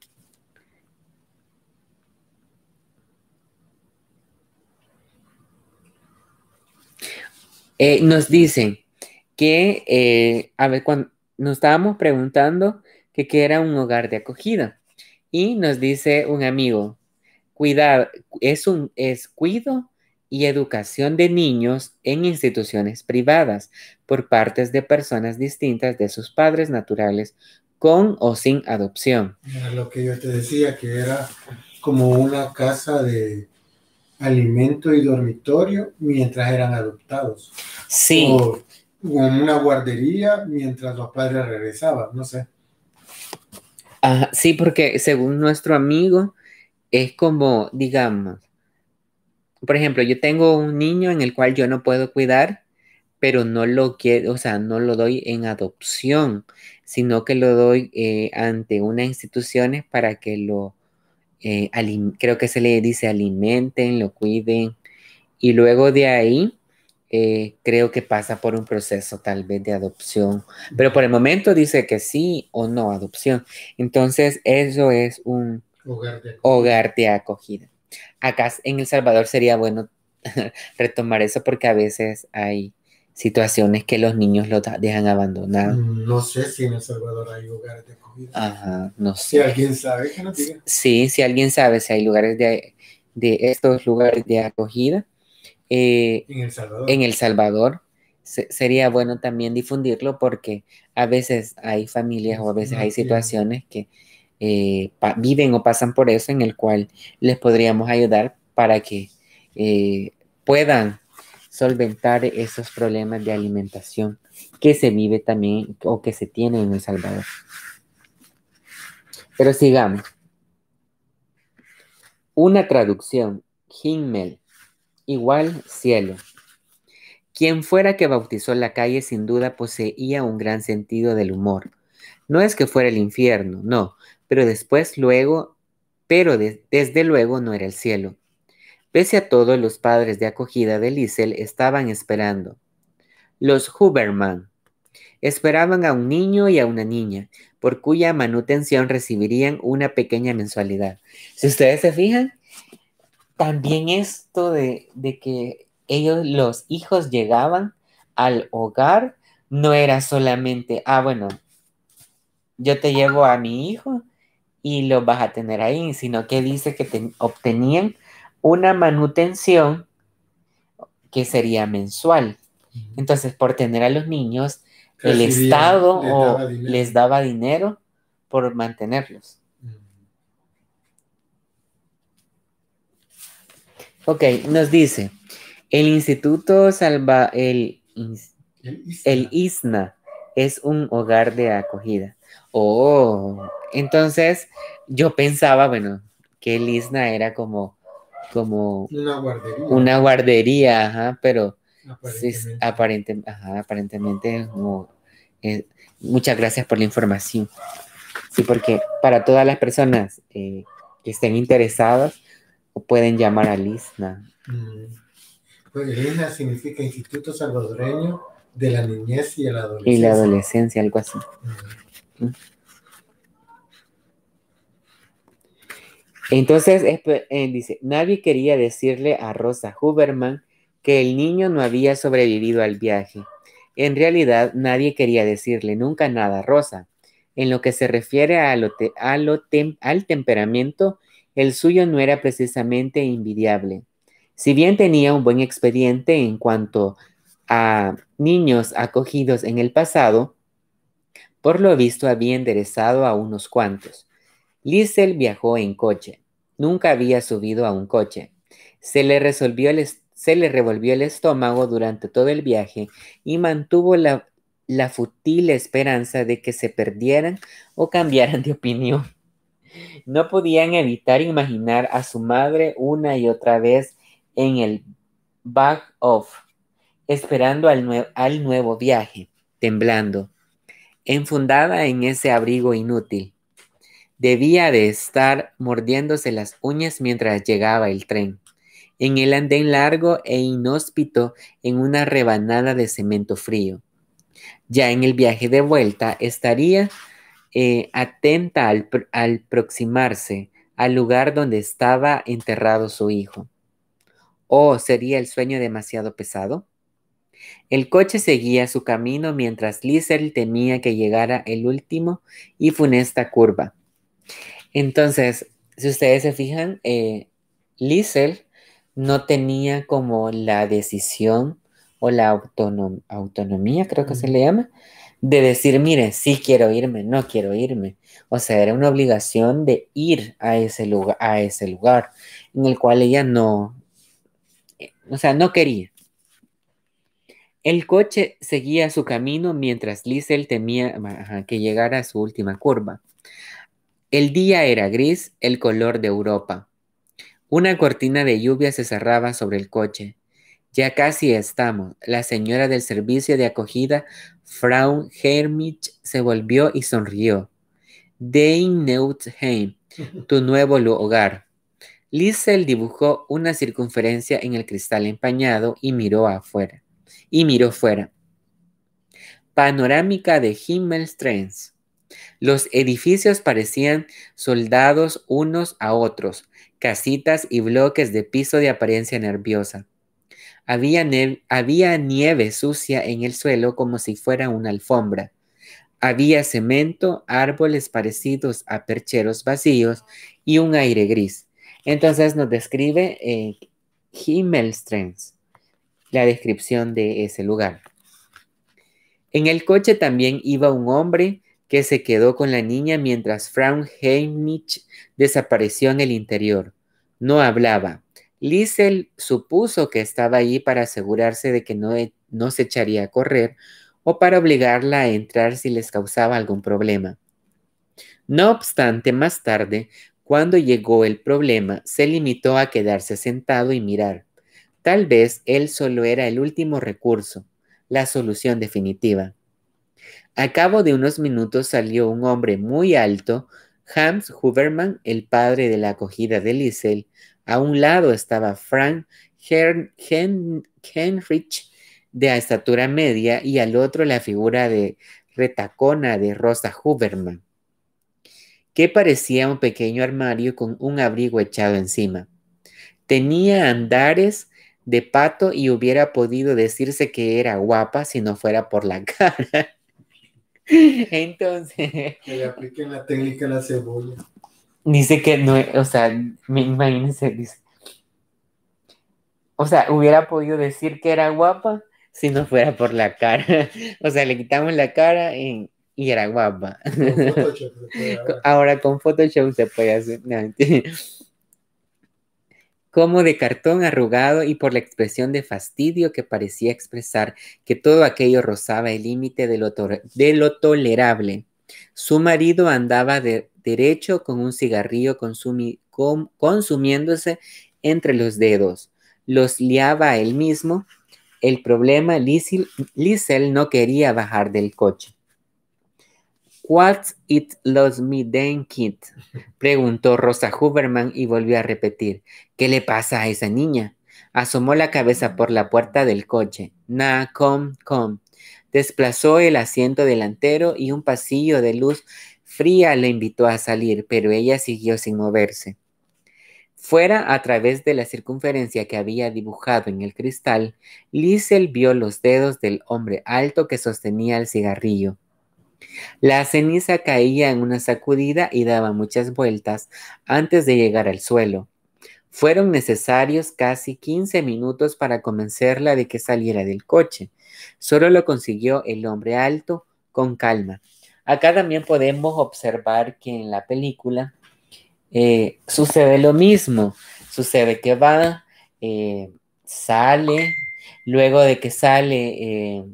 Eh, nos dicen que, eh, a ver, cuando nos estábamos preguntando que qué era un hogar de acogida. Y nos dice un amigo, cuidar, es un es cuido y educación de niños en instituciones privadas por partes de personas distintas de sus padres naturales con o sin adopción. Era lo que yo te decía, que era como una casa de alimento y dormitorio mientras eran adoptados. Sí. O, una guardería mientras los padres regresaban, no sé. sí, porque según nuestro amigo, es como, digamos, por ejemplo, yo tengo un niño en el cual yo no puedo cuidar pero no lo quiero, o sea, no lo doy en adopción, sino que lo doy eh, ante unas instituciones para que lo, eh, creo que se le dice alimenten, lo cuiden, y luego de ahí eh, creo que pasa por un proceso tal vez de adopción, pero por el momento dice que sí o no adopción. Entonces, eso es un hogar de acogida. Acá en El Salvador sería bueno retomar eso porque a veces hay situaciones que los niños los dejan abandonados. Mm, no sé si en El Salvador hay lugares de acogida Ajá, no sé. Si alguien sabe, que diga. Sí, si alguien sabe si hay lugares de, de estos lugares de acogida. Eh, en El Salvador. En El Salvador. sería bueno también difundirlo porque a veces hay familias o a veces hay situaciones que eh, viven o pasan por eso en el cual les podríamos ayudar para que eh, puedan solventar esos problemas de alimentación que se vive también o que se tiene en El Salvador. Pero sigamos. Una traducción, Himmel, igual cielo. Quien fuera que bautizó la calle sin duda poseía un gran sentido del humor. No es que fuera el infierno, no, pero después luego, pero desde luego no era el cielo. Pese a todo, los padres de acogida de Liesel estaban esperando. Los Huberman esperaban a un niño y a una niña, por cuya manutención recibirían una pequeña mensualidad. Si ustedes se fijan, también esto de, de que ellos, los hijos, llegaban al hogar, no era solamente, ah, bueno, yo te llevo a mi hijo y lo vas a tener ahí, sino que dice que te obtenían una manutención que sería mensual. Entonces, por tener a los niños, el Estado les daba, dinero por mantenerlos. Ok, nos dice, el Instituto Salva, el, ISNA. el ISNA es un hogar de acogida. Oh, entonces yo pensaba, bueno, que el ISNA era como como una guardería, ajá, pero aparentemente, es, aparente, aparentemente como, muchas gracias por la información. Sí, porque para todas las personas eh, que estén interesadas, pueden llamar a LISNA. Mm. porque LISNA significa Instituto Salvadoreño de la Niñez y, la Adolescencia. algo así. Mm. Mm. Entonces eh, dice, nadie quería decirle a Rosa Huberman que el niño no había sobrevivido al viaje. En realidad, nadie quería decirle nunca nada a Rosa. En lo que se refiere a al temperamento, el suyo no era precisamente invidiable. Si bien tenía un buen expediente en cuanto a niños acogidos en el pasado, por lo visto había enderezado a unos cuantos. Liesel viajó en coche. Nunca había subido a un coche. Se le, revolvió el estómago durante todo el viaje y mantuvo la, futil esperanza de que se perdieran o cambiaran de opinión. No podían evitar imaginar a su madre una y otra vez en el back off, esperando al nuevo viaje, temblando, enfundada en ese abrigo inútil. Debía de estar mordiéndose las uñas mientras llegaba el tren. En el andén largo e inhóspito, en una rebanada de cemento frío. Ya en el viaje de vuelta estaría eh, atenta al, aproximarse al lugar donde estaba enterrado su hijo. ¿O oh, sería el sueño demasiado pesado? El coche seguía su camino mientras Lizard temía que llegara el último y funesta curva. Entonces, si ustedes se fijan, eh, no tenía como la decisión o la autonomía, creo que se le llama, de decir, mire, sí quiero irme, no quiero irme. O sea, era una obligación de ir a ese lugar, a ese lugar en el cual ella no, eh, o sea, no quería. El coche seguía su camino mientras Liesel temía que llegara a su última curva. El día era gris, el color de Europa. Una cortina de lluvia se cerraba sobre el coche. Ya casi estamos. La señora del servicio de acogida, Frau Hermich, se volvió y sonrió. Dein Neutheim, tu nuevo hogar. Lissel dibujó una circunferencia en el cristal empañado y miró afuera. Y miró fuera. Panorámica de Himmelstrenz. Los edificios parecían soldados unos a otros, casitas y bloques de piso de apariencia nerviosa. Había, nieve, sucia en el suelo como si fuera una alfombra. Había cemento, árboles parecidos a percheros vacíos y un aire gris. Entonces nos describe eh, Himmelstrens la descripción de ese lugar. En el coche también iba un hombre que se quedó con la niña mientras Frau Heimlich desapareció en el interior. No hablaba. Liesel supuso que estaba allí para asegurarse de que no, e, no se echaría a correr o para obligarla a entrar si les causaba algún problema. No obstante, más tarde, cuando llegó el problema, se limitó a quedarse sentado y mirar. Tal vez él solo era el último recurso, la solución definitiva. A cabo de unos minutos salió un hombre muy alto, Hans Huberman, el padre de la acogida de Liesel. A un lado estaba Frank Heinrich, de estatura media, y al otro la figura de retacona de Rosa Huberman, que parecía un pequeño armario con un abrigo echado encima. Tenía andares de pato y hubiera podido decirse que era guapa si no fuera por la cara. Entonces. Que le apliquen la técnica a la cebolla. Dice que no, o sea, imagínense, dice. O sea, hubiera podido decir que era guapa si no fuera por la cara. O sea, le quitamos la cara y, era guapa. Ahora con Photoshop se puede hacer. No, como de cartón arrugado y por la expresión de fastidio que parecía expresar que todo aquello rozaba el límite de, lo tolerable. Su marido andaba de derecho con un cigarrillo consumiéndose entre los dedos. Los liaba él mismo. El problema, Lisel no quería bajar del coche. What's it los me then, kid? Preguntó Rosa Huberman y volvió a repetir. ¿Qué le pasa a esa niña? Asomó la cabeza por la puerta del coche. Na, com, com. Desplazó el asiento delantero y un pasillo de luz fría le invitó a salir, pero ella siguió sin moverse. Fuera, a través de la circunferencia que había dibujado en el cristal, Liesel vio los dedos del hombre alto que sostenía el cigarrillo. La ceniza caía en una sacudida y daba muchas vueltas antes de llegar al suelo. Fueron necesarios casi 15 minutos para convencerla de que saliera del coche. Solo lo consiguió el hombre alto con calma. Acá también podemos observar que en la película eh, sucede lo mismo. Sucede que va, eh, sale, luego de que sale, eh,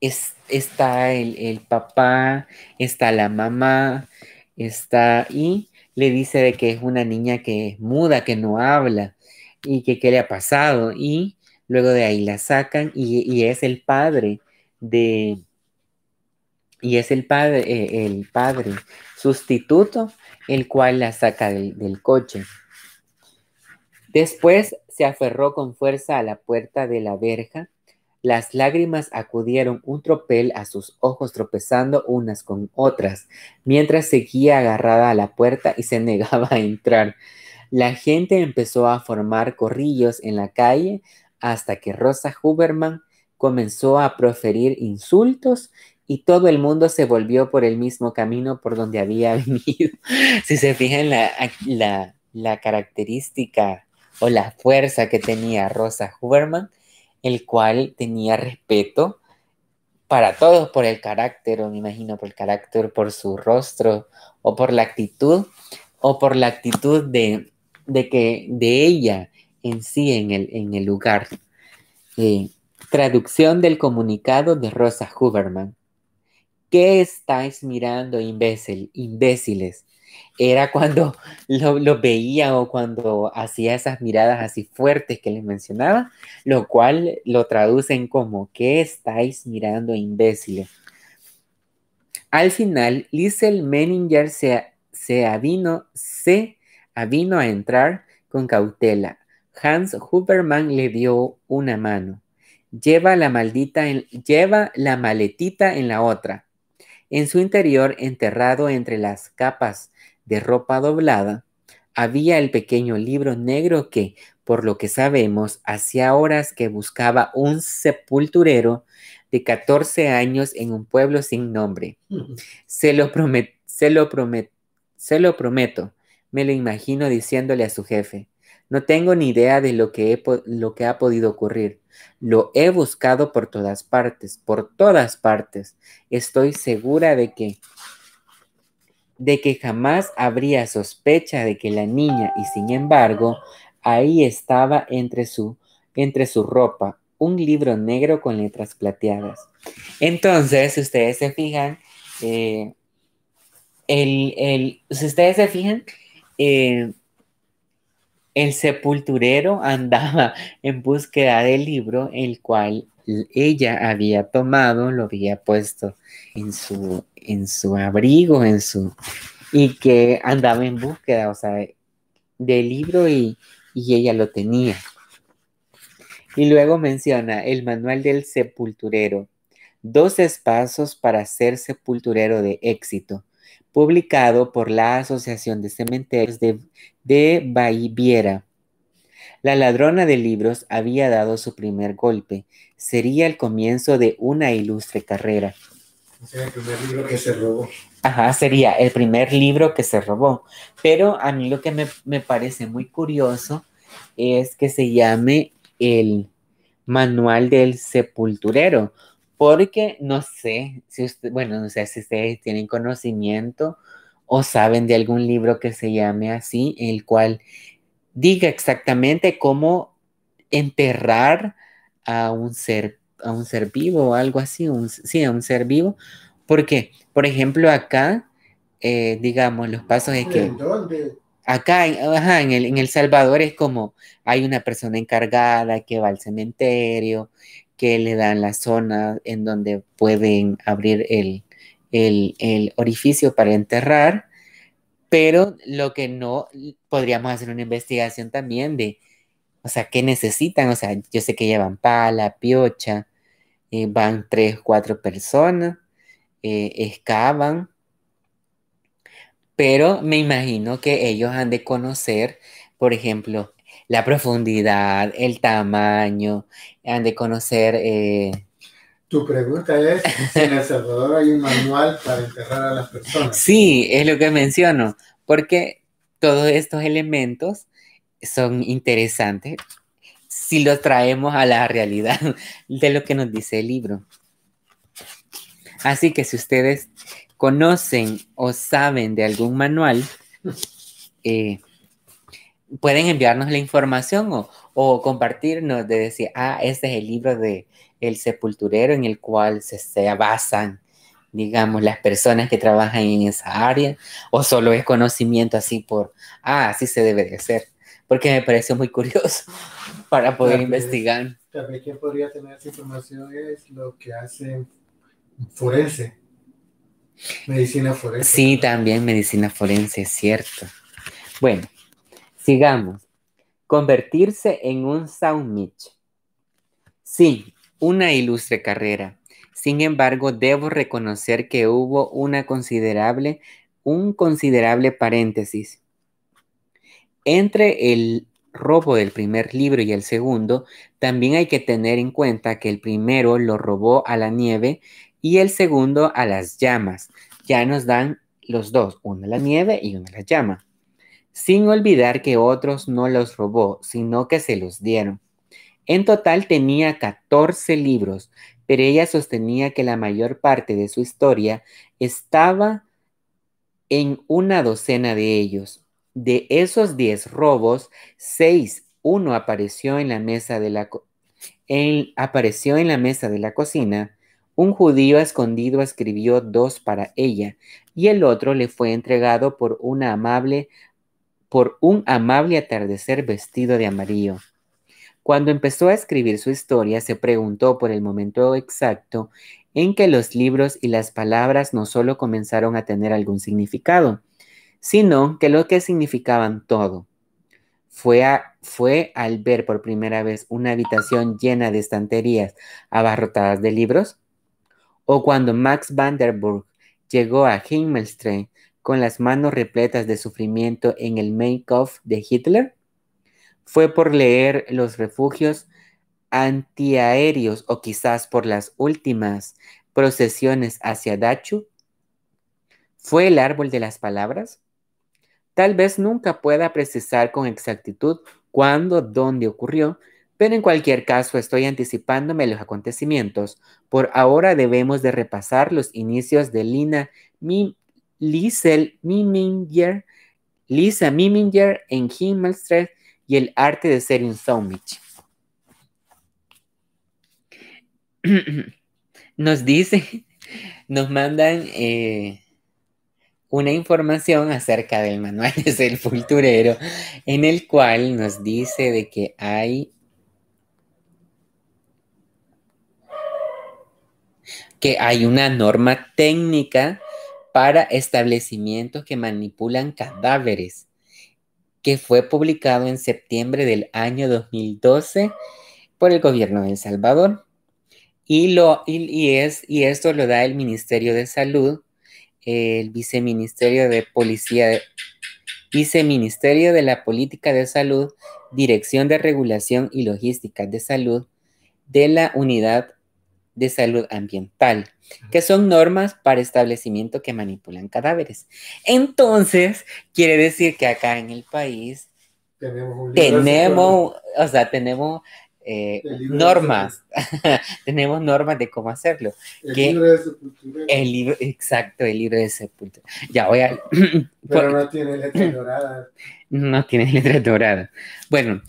está el, papá, está la mamá, está y le dice de que es una niña que es muda, que no habla y que qué le ha pasado. Y luego de ahí la sacan y, es el padre de... Y es el padre, eh, el padre sustituto, el cual la saca del coche. Después se aferró con fuerza a la puerta de la verja las lágrimas acudieron un tropel a sus ojos tropezando unas con otras, mientras seguía agarrada a la puerta y se negaba a entrar. La gente empezó a formar corrillos en la calle hasta que Rosa Huberman comenzó a proferir insultos y todo el mundo se volvió por el mismo camino por donde había venido. si se fijan la, la característica o la fuerza que tenía Rosa Huberman, el cual tenía respeto para todos por el carácter, o me imagino por el carácter, por su rostro, o por la actitud, o por la actitud de, que, de ella en sí en el, en el lugar. Eh, traducción del comunicado de Rosa Huberman. ¿Qué estáis mirando, imbécil, imbéciles? era cuando lo veía o cuando hacía esas miradas así fuertes que les mencionaba, lo cual lo traducen como ¿qué estáis mirando, imbéciles? Al final, Liesel Menninger se, avino, se avino a entrar con cautela. Hans Huberman le dio una mano. Lleva la, maldita lleva la maletita en la otra. En su interior, enterrado entre las capas de ropa doblada, había el pequeño libro negro que, por lo que sabemos, hacía horas que buscaba un sepulturero de 14 años en un pueblo sin nombre. Se lo, se lo, se lo prometo, me lo imagino diciéndole a su jefe. No tengo ni idea de lo que, lo que ha podido ocurrir. Lo he buscado por todas partes, por todas partes. Estoy segura de que de que jamás habría sospecha de que la niña, y sin embargo, ahí estaba entre su, entre su ropa, un libro negro con letras plateadas. Entonces, si ustedes se fijan, eh, el, si ustedes se fijan, eh, el sepulturero andaba en búsqueda del libro, el cual ella había tomado, lo había puesto en su, en su abrigo, en su... y que andaba en búsqueda, o sea, del libro y, ella lo tenía. Y luego menciona el manual del sepulturero, dos pasos para ser sepulturero de éxito, publicado por la Asociación de Cementerios de, de La ladrona de libros había dado su primer golpe. Sería el comienzo de una ilustre carrera. Sería el primer libro que se robó. Ajá, sería el primer libro que se robó. Pero a mí lo que me, me parece muy curioso es que se llame el manual del sepulturero, porque no sé si usted, bueno, no sé si ustedes tienen conocimiento o saben de algún libro que se llame así, el cual diga exactamente cómo enterrar a un ser a un ser vivo o algo así, un, sí, a un ser vivo, porque, por ejemplo, acá, eh, digamos, los pasos es que... ¿Dónde? Acá, ajá, en, el, en El Salvador es como hay una persona encargada que va al cementerio, que le dan la zona en donde pueden abrir el, el, orificio para enterrar, pero lo que no, podríamos hacer una investigación también de o sea, ¿qué necesitan? O sea, yo sé que llevan pala, piocha, eh, van tres, cuatro personas, eh, excavan, pero me imagino que ellos han de conocer, por ejemplo, la profundidad, el tamaño, han de conocer... Eh, tu pregunta es si en El Salvador hay un manual para enterrar a las personas. Sí, es lo que menciono, porque todos estos elementos son interesantes si lo traemos a la realidad de lo que nos dice el libro. Así que si ustedes conocen o saben de algún manual, eh, pueden enviarnos la información o, compartirnos de decir, ah, este es el libro de El Sepulturero en el cual se, se basan, digamos, las personas que trabajan en esa área, o solo es conocimiento así por, ah, así se debe de hacer porque me pareció muy curioso para poder investigar. También quien podría tener esa información es lo que hace forense. Medicina forense. Sí, también medicina forense, es cierto. Bueno, sigamos. Convertirse en un sound Saumich. Sí, una ilustre carrera. Sin embargo, debo reconocer que hubo una considerable, un considerable paréntesis entre el robo del primer libro y el segundo, también hay que tener en cuenta que el primero lo robó a la nieve y el segundo a las llamas. Ya nos dan los dos, uno a la nieve y uno a la llama. Sin olvidar que otros no los robó, sino que se los dieron. En total tenía 14 libros, pero ella sostenía que la mayor parte de su historia estaba en una docena de ellos. De esos diez robos, seis, uno apareció en la mesa de la apareció en la mesa de la cocina. Un judío escondido escribió dos para ella y el otro le fue entregado por amable por un amable atardecer vestido de amarillo. Cuando empezó a escribir su historia, se preguntó por el momento exacto en que los libros y las palabras no solo comenzaron a tener algún significado, sino que lo que significaban todo. Fue, al ver por primera vez una habitación llena de estanterías abarrotadas de libros, o cuando Max Vanderburg llegó a Himmelstre con las manos repletas de sufrimiento en el make-off de Hitler, fue por leer los refugios antiaéreos o quizás por las últimas procesiones hacia Dachau? ¿Fue el árbol de las palabras? Tal vez nunca pueda precisar con exactitud cuándo, dónde ocurrió, pero en cualquier caso estoy anticipándome los acontecimientos. Por ahora debemos de repasar los inicios de Lina Miminger, Lisa Miminger en Himmelstreet y el arte de ser un insomnich. Nos dice, nos mandan eh, una información acerca del manual del fulturero, en el cual nos dice de que hay que hay una norma técnica para establecimientos que manipulan cadáveres, que fue publicado en septiembre del año 2012 por el gobierno de El Salvador. Y, lo, es, y esto lo da el Ministerio de Salud el Viceministerio de Policía, Viceministerio de la Política de Salud, Dirección de Regulación y Logística de Salud de la Unidad de Salud Ambiental, que son normas para establecimiento que manipulan cadáveres. Entonces, quiere decir que acá en el país tenemos, tenemos o sea, tenemos eh, normas, tenemos normas de cómo hacerlo. El libro de sepultura. exacto, el libro de sepultura. Ya voy a... Pero no tiene letras doradas. No tiene letras doradas. Bueno,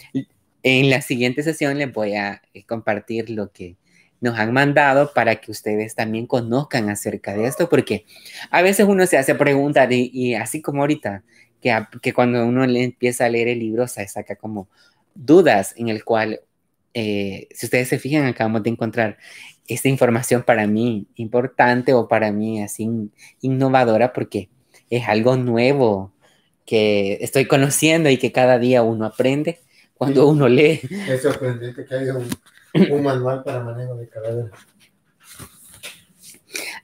en la siguiente sesión les voy a eh, compartir lo que nos han mandado para que ustedes también conozcan acerca de esto, porque a veces uno se hace preguntas y, así como ahorita, que, cuando uno empieza a leer el libro se saca como dudas en el cual eh, si ustedes se fijan, acabamos de encontrar esta información para mí importante o para mí así innovadora porque es algo nuevo que estoy conociendo y que cada día uno aprende cuando uno lee. Es sorprendente que haya un, manual para manejo de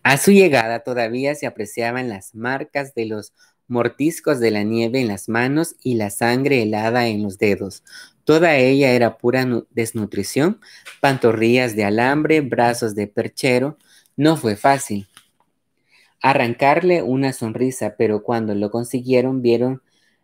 A su llegada todavía se apreciaban las marcas de los mortiscos de la nieve en las manos y la sangre helada en los dedos, Toda ella era pura desnutrición, pantorrillas de alambre, brazos de perchero. No fue fácil arrancarle una sonrisa, pero cuando lo consiguieron vieron,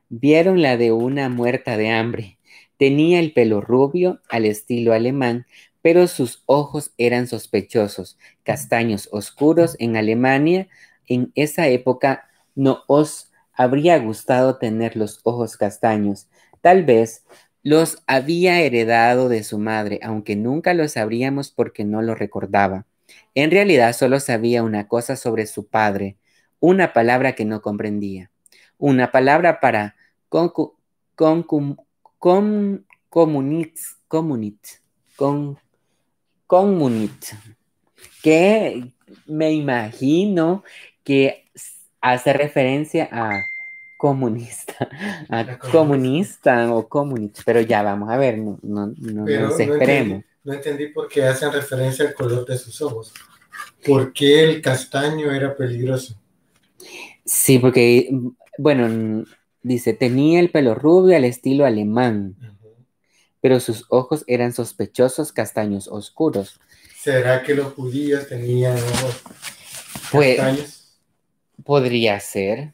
vieron la de una muerta de hambre. Tenía el pelo rubio al estilo alemán, pero sus ojos eran sospechosos, castaños oscuros en Alemania. En esa época no os habría gustado tener los ojos castaños. Tal vez los había heredado de su madre, aunque nunca lo sabríamos porque no lo recordaba. En realidad solo sabía una cosa sobre su padre, una palabra que no comprendía, una palabra para con comunit, comunit, que me imagino que hace referencia a comunista, comunista o comunista, pero ya vamos a ver, no, no, nos esperemos. No entendí, por qué hacen referencia al color de sus ojos. ¿Por qué el castaño era peligroso? Sí, porque, bueno, dice, tenía el pelo rubio al estilo alemán, pero sus ojos eran sospechosos castaños oscuros. ¿Será que los judíos tenían ojos pues, castaños? Podría ser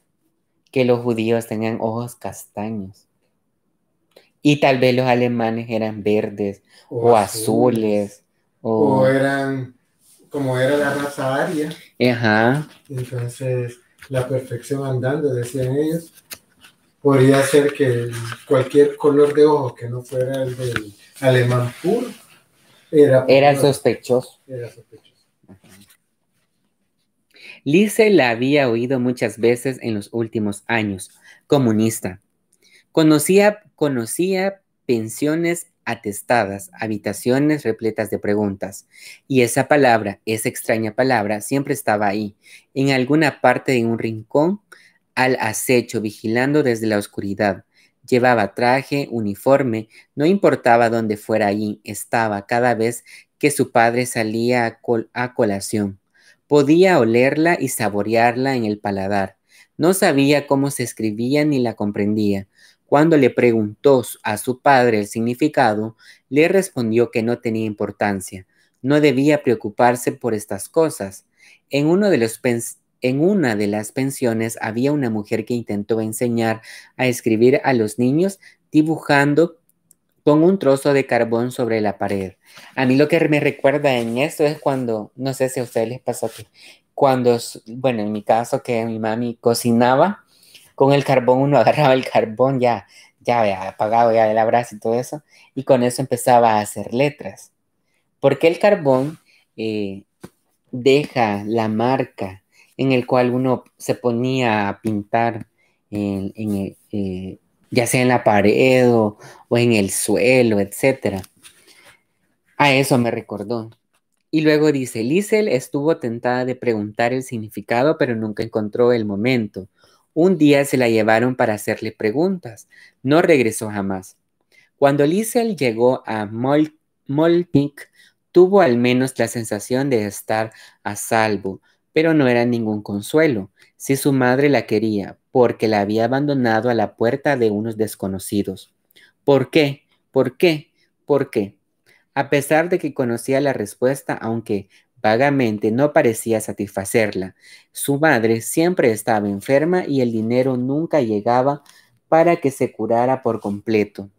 que los judíos tenían ojos castaños. Y tal vez los alemanes eran verdes o, azules. o... eran como era la raza aria. Ajá. Entonces, la perfección andando, decían ellos. Podría ser que cualquier color de ojo que no fuera el del alemán puro era, era sospechoso. Era sospechoso. Lice la había oído muchas veces en los últimos años, comunista. Conocía, pensiones atestadas, habitaciones repletas de preguntas. Y esa palabra, esa extraña palabra, siempre estaba ahí, en alguna parte de un rincón, al acecho, vigilando desde la oscuridad. Llevaba traje, uniforme, no importaba dónde fuera allí, estaba cada vez que su padre salía a colación. Podía olerla y saborearla en el paladar. No sabía cómo se escribía ni la comprendía. Cuando le preguntó a su padre el significado, le respondió que no tenía importancia. No debía preocuparse por estas cosas. En, uno de los en una de las pensiones había una mujer que intentó enseñar a escribir a los niños dibujando Pongo un trozo de carbón sobre la pared. A mí lo que me recuerda en esto es cuando, no sé si a ustedes les pasó que cuando, bueno, en mi caso que mi mami cocinaba, con el carbón uno agarraba el carbón ya, ya había apagado ya el abrazo y todo eso, y con eso empezaba a hacer letras. Porque el carbón eh, deja la marca en el cual uno se ponía a pintar en, el. Eh, ya sea en la pared o, en el suelo, etc. A eso me recordó. Y luego dice, Liesel estuvo tentada de preguntar el significado, pero nunca encontró el momento. Un día se la llevaron para hacerle preguntas. No regresó jamás. Cuando Lizel llegó a Mol tuvo al menos la sensación de estar a salvo, pero no era ningún consuelo. Si su madre la quería, porque la había abandonado a la puerta de unos desconocidos. ¿Por qué? ¿Por qué? ¿Por qué? A pesar de que conocía la respuesta, aunque vagamente no parecía satisfacerla, su madre siempre estaba enferma y el dinero nunca llegaba para que se curara por completo.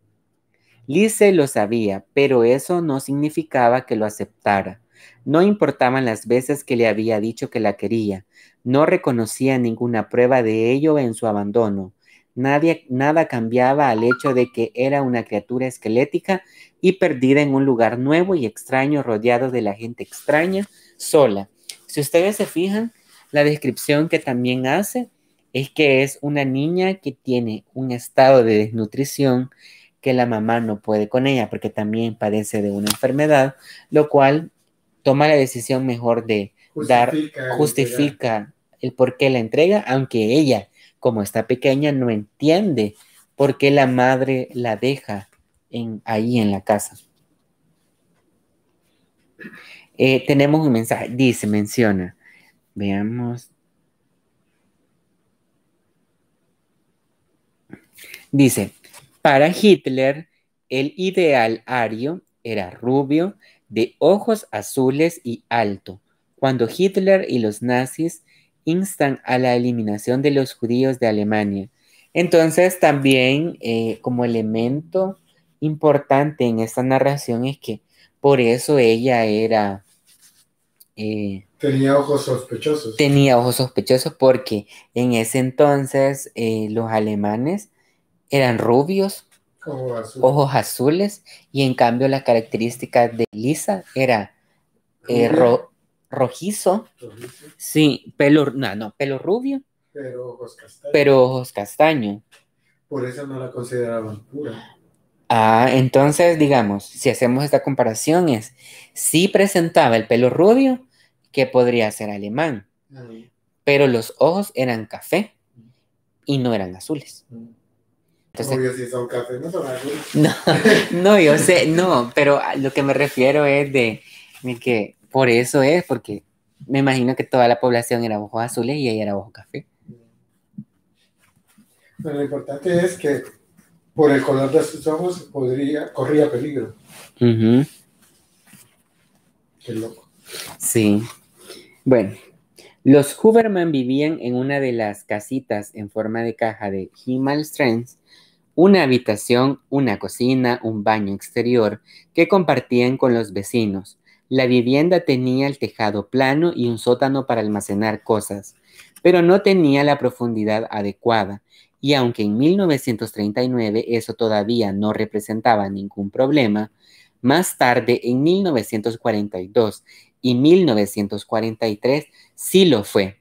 Lice lo sabía, pero eso no significaba que lo aceptara. No importaban las veces que le había dicho que la quería, no reconocía ninguna prueba de ello en su abandono. Nadie, nada cambiaba al hecho de que era una criatura esquelética y perdida en un lugar nuevo y extraño, rodeado de la gente extraña, sola. Si ustedes se fijan, la descripción que también hace es que es una niña que tiene un estado de desnutrición que la mamá no puede con ella porque también padece de una enfermedad, lo cual toma la decisión mejor de dar, justifica el por qué la entrega, aunque ella, como está pequeña, no entiende por qué la madre la deja en, ahí en la casa. Eh, tenemos un mensaje, dice, menciona, veamos. Dice, para Hitler, el ideal ario era rubio, de ojos azules y alto, cuando Hitler y los nazis instan a la eliminación de los judíos de Alemania. Entonces, también eh, como elemento importante en esta narración es que por eso ella era... Eh, tenía ojos sospechosos. Tenía ojos sospechosos porque en ese entonces eh, los alemanes eran rubios, ojos azules, y en cambio la característica de Lisa era eh, rojizo, sí, pelo, no, pelo rubio, pero ojos castaños. castaño. Por eso no la consideraban pura. Ah, entonces, digamos, si hacemos esta comparación es, si presentaba el pelo rubio, que podría ser alemán, ah. pero los ojos eran café y no eran azules. Mm. no yo sé, no, pero lo que me refiero es de, que por eso es, porque me imagino que toda la población era ojos azules y ella era ojo café. lo importante es que por el color de sus ojos podría, corría peligro. Qué loco. Sí. Bueno, los Huberman vivían en una de las casitas en forma de caja de Himal Strands una habitación, una cocina, un baño exterior que compartían con los vecinos. La vivienda tenía el tejado plano y un sótano para almacenar cosas, pero no tenía la profundidad adecuada. Y aunque en 1939 eso todavía no representaba ningún problema, más tarde, en 1942 y 1943, sí lo fue.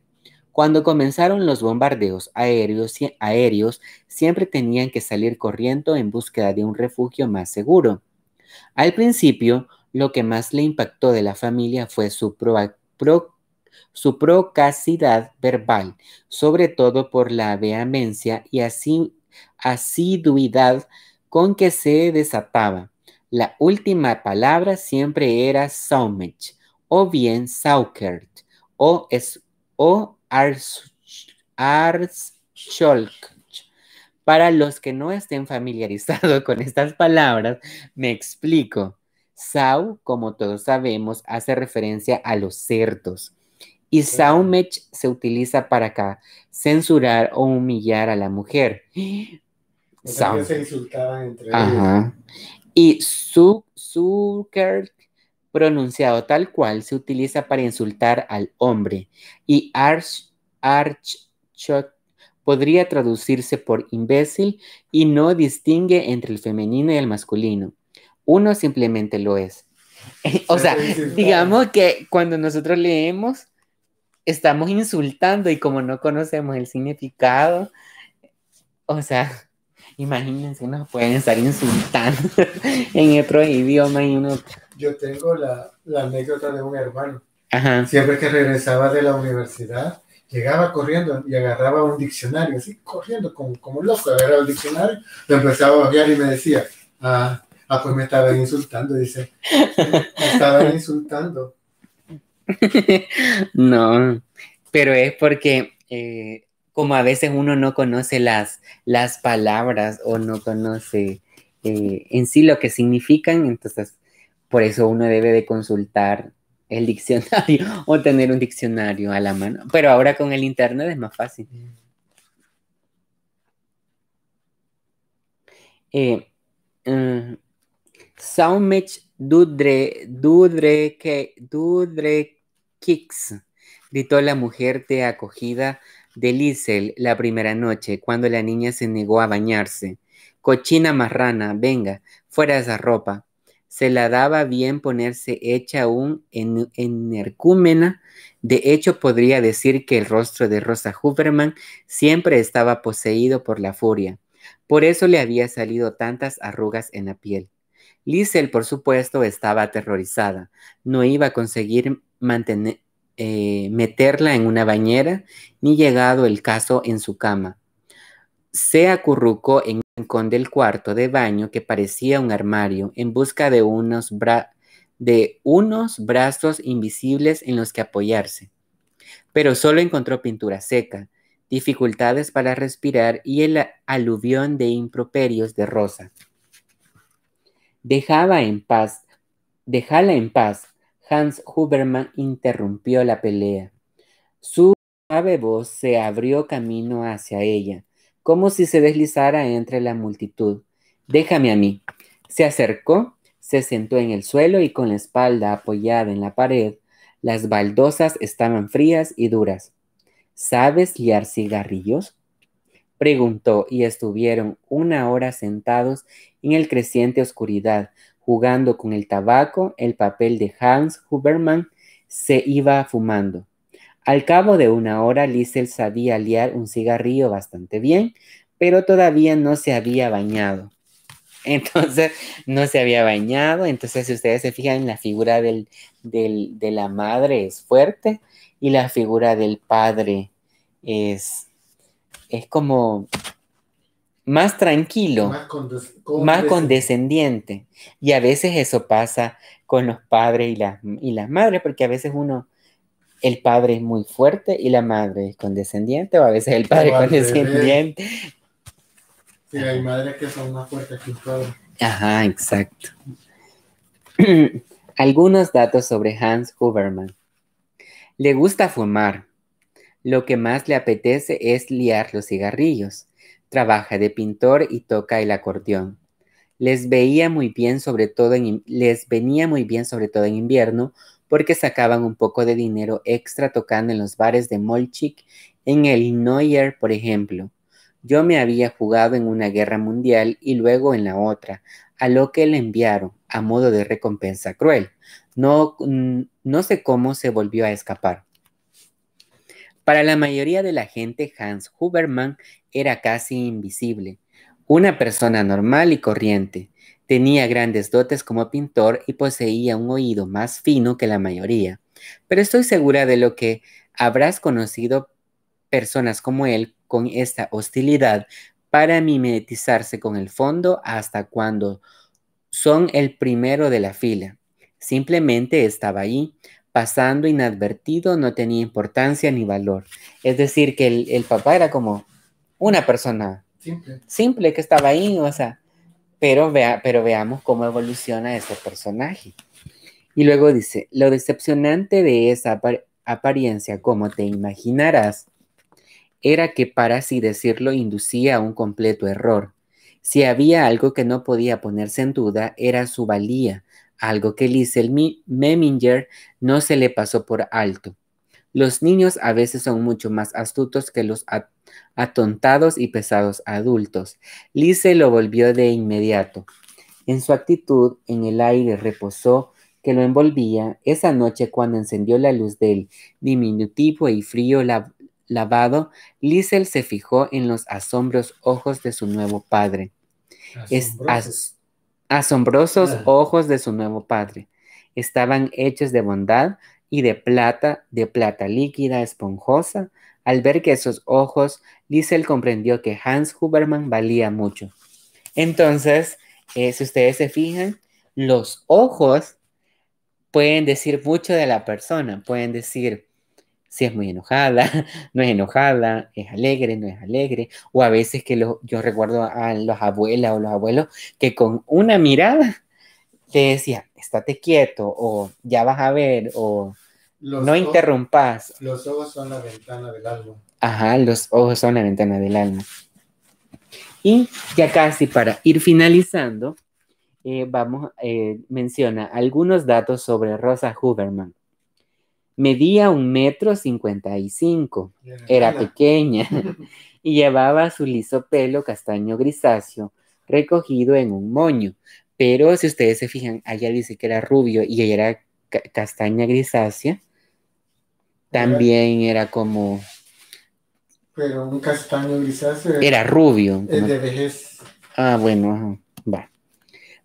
Cuando comenzaron los bombardeos aéreos, aéreos, siempre tenían que salir corriendo en búsqueda de un refugio más seguro. Al principio, lo que más le impactó de la familia fue su, pro, su verbal, sobre todo por la vehemencia y asiduidad con que se desataba. La última palabra siempre era Saumech, o bien Saukert, o, es, o Ars Para los que no estén familiarizados con estas palabras, me explico. Sau, como todos sabemos, hace referencia a los cerdos. Y Saumech se utiliza para censurar o humillar a la mujer. se insultaban entre Ellos. Y su, pronunciado tal cual se utiliza para insultar al hombre y arch, arch podría traducirse por imbécil y no distingue entre el femenino y el masculino. Uno simplemente lo es. o sea, digamos que cuando nosotros leemos, estamos insultando y como no conocemos el significado, o sea... Imagínense, nos pueden estar insultando en otro idioma y uno yo tengo la, anécdota de un hermano. Siempre que regresaba de la universidad, llegaba corriendo y agarraba un diccionario, así corriendo como, loco, agarraba el diccionario, lo empezaba a bajar y me decía, ah, ah pues me estaban insultando, dice, me estaban insultando. no, pero es porque eh, como a veces uno no conoce las, las palabras o no conoce eh, en sí lo que significan, entonces por eso uno debe de consultar el diccionario o tener un diccionario a la mano. Pero ahora con el internet es más fácil. Eh, mm, Dudre, Dudre, que, Dudre Kicks, gritó la mujer de acogida de Liesel la primera noche, cuando la niña se negó a bañarse. Cochina marrana, venga, fuera esa ropa se la daba bien ponerse hecha un en, hercúmena De hecho, podría decir que el rostro de Rosa hooverman siempre estaba poseído por la furia. Por eso le había salido tantas arrugas en la piel. lisel por supuesto, estaba aterrorizada. No iba a conseguir mantener, eh, meterla en una bañera, ni llegado el caso en su cama se acurrucó en el rincón del cuarto de baño que parecía un armario en busca de unos, de unos brazos invisibles en los que apoyarse. Pero solo encontró pintura seca, dificultades para respirar y el aluvión de improperios de Rosa. Dejaba en paz, déjala en paz. Hans Huberman interrumpió la pelea. Su grave voz se abrió camino hacia ella como si se deslizara entre la multitud. Déjame a mí. Se acercó, se sentó en el suelo y con la espalda apoyada en la pared, las baldosas estaban frías y duras. ¿Sabes liar cigarrillos? Preguntó y estuvieron una hora sentados en el creciente oscuridad, jugando con el tabaco, el papel de Hans Huberman se iba fumando. Al cabo de una hora, Liesel sabía liar un cigarrillo bastante bien, pero todavía no se había bañado. Entonces, no se había bañado. Entonces, si ustedes se fijan, la figura del, de la madre es fuerte y la figura del padre es, es como más tranquilo, más, más, condescendiente. Y a veces eso pasa con los padres y, las, y las madres, porque a veces uno el padre es muy fuerte y la madre condescendiente, o a veces el padre condescendiente. Sí, hay madres que son más fuertes que el padre. Ajá, exacto. Algunos datos sobre Hans Huberman. Le gusta fumar. Lo que más le apetece es liar los cigarrillos. Trabaja de pintor y toca el acordeón. Les veía muy bien sobre todo les venía muy bien sobre todo en invierno porque sacaban un poco de dinero extra tocando en los bares de Molchik, en el Neuer, por ejemplo. Yo me había jugado en una guerra mundial y luego en la otra, a lo que le enviaron, a modo de recompensa cruel. No, mm, no sé cómo se volvió a escapar. Para la mayoría de la gente, Hans Huberman era casi invisible, una persona normal y corriente. Tenía grandes dotes como pintor y poseía un oído más fino que la mayoría, pero estoy segura de lo que habrás conocido personas como él con esta hostilidad para mimetizarse con el fondo hasta cuando son el primero de la fila. Simplemente estaba ahí, pasando inadvertido, no tenía importancia ni valor. Es decir, que el, papá era como una persona simple. simple que estaba ahí, o sea, pero, veamos cómo evoluciona ese personaje. Y luego dice, lo decepcionante de esa apariencia, como te imaginarás, era que, para así decirlo, inducía a un completo error. Si había algo que no podía ponerse en duda, era su valía, algo que Liesel Meminger no se le pasó por alto. Los niños a veces son mucho más astutos que los atontados y pesados adultos. Lise lo volvió de inmediato. En su actitud, en el aire reposó que lo envolvía esa noche cuando encendió la luz del diminutivo y frío lavado, Liesel se fijó en los asombros ojos de su nuevo padre. asombrosos ojos de su nuevo padre. Estaban hechos de bondad, y de plata, de plata líquida, esponjosa. Al ver que esos ojos, Liesel comprendió que Hans Huberman valía mucho. Entonces, eh, si ustedes se fijan, los ojos pueden decir mucho de la persona, pueden decir si es muy enojada, no es enojada, es alegre, no es alegre, o a veces que lo, yo recuerdo a los abuelas o los abuelos que con una mirada te decía, estate quieto o ya vas a ver o no interrumpas. los ojos son la ventana del alma. Ajá, los ojos son la ventana del alma. Y ya casi para ir finalizando, eh, vamos, eh, menciona algunos datos sobre Rosa Huberman. Medía un metro cincuenta y cinco, era pequeña y llevaba su liso pelo castaño grisáceo recogido en un moño, pero si ustedes se fijan, allá dice que era rubio y ella era castaña grisácea. También era, como. Pero un castaño grisáceo. Era, rubio. de vejez. Ah, bueno, va.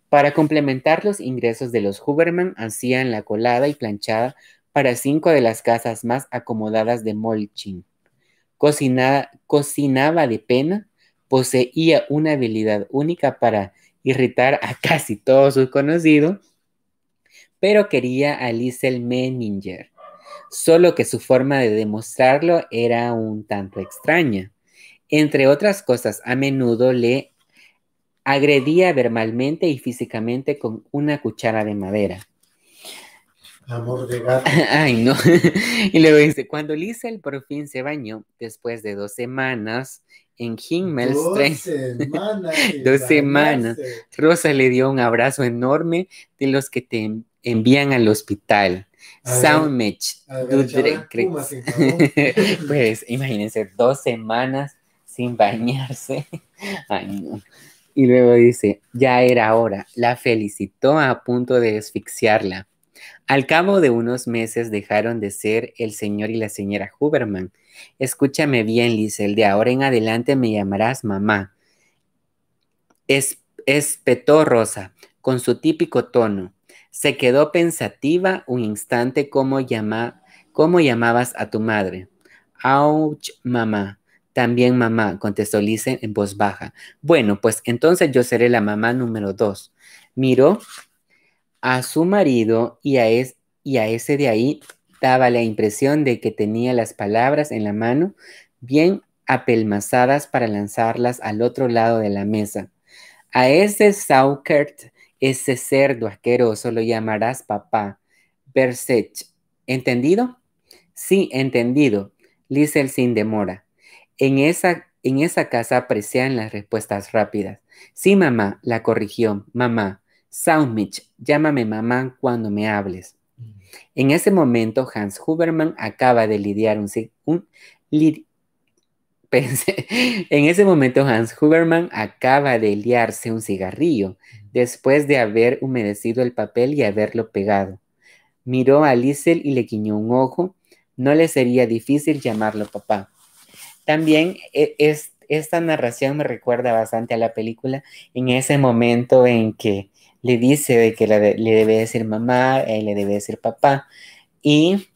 Para complementar los ingresos de los Huberman, hacían la colada y planchada para cinco de las casas más acomodadas de Molchin. Cocinada, cocinaba de pena, poseía una habilidad única para irritar a casi todos sus conocidos, pero quería a Liesel Menninger, solo que su forma de demostrarlo era un tanto extraña. Entre otras cosas, a menudo le agredía verbalmente y físicamente con una cuchara de madera. Amor de gato. Ay, no. y luego dice, cuando Liesel por fin se bañó, después de dos semanas, en Dos semanas. Dos semanas. Rosa le dio un abrazo enorme de los que te envían al hospital. Soundmatch. pues imagínense, dos semanas sin bañarse. Y luego dice, ya era hora. La felicitó a punto de asfixiarla. Al cabo de unos meses dejaron de ser el señor y la señora Huberman. Escúchame bien, Lisel, de ahora en adelante me llamarás mamá. espetó Rosa, con su típico tono. Se quedó pensativa un instante cómo cómo llamabas a tu madre. Auch, mamá. También mamá, contestó Lisel en voz baja. Bueno, pues entonces yo seré la mamá número dos. Miró a su marido y a, y a ese de ahí daba la impresión de que tenía las palabras en la mano bien apelmazadas para lanzarlas al otro lado de la mesa. A ese Saukert, ese cerdo asqueroso, lo llamarás papá. Bersetch, ¿Entendido? Sí, entendido. el sin demora. En esa, en esa casa aprecian las respuestas rápidas. Sí, mamá, la corrigió. Mamá, Soundmich, llámame mamá cuando me hables. En ese momento, Hans Huberman acaba de lidiar un... en ese momento, Hans Huberman acaba de liarse un cigarrillo después de haber humedecido el papel y haberlo pegado. Miró a Liesel y le guiñó un ojo. No le sería difícil llamarlo papá. También e, es, esta narración me recuerda bastante a la película en ese momento en que le dice que le debe decir mamá, eh, le debe decir papá. Y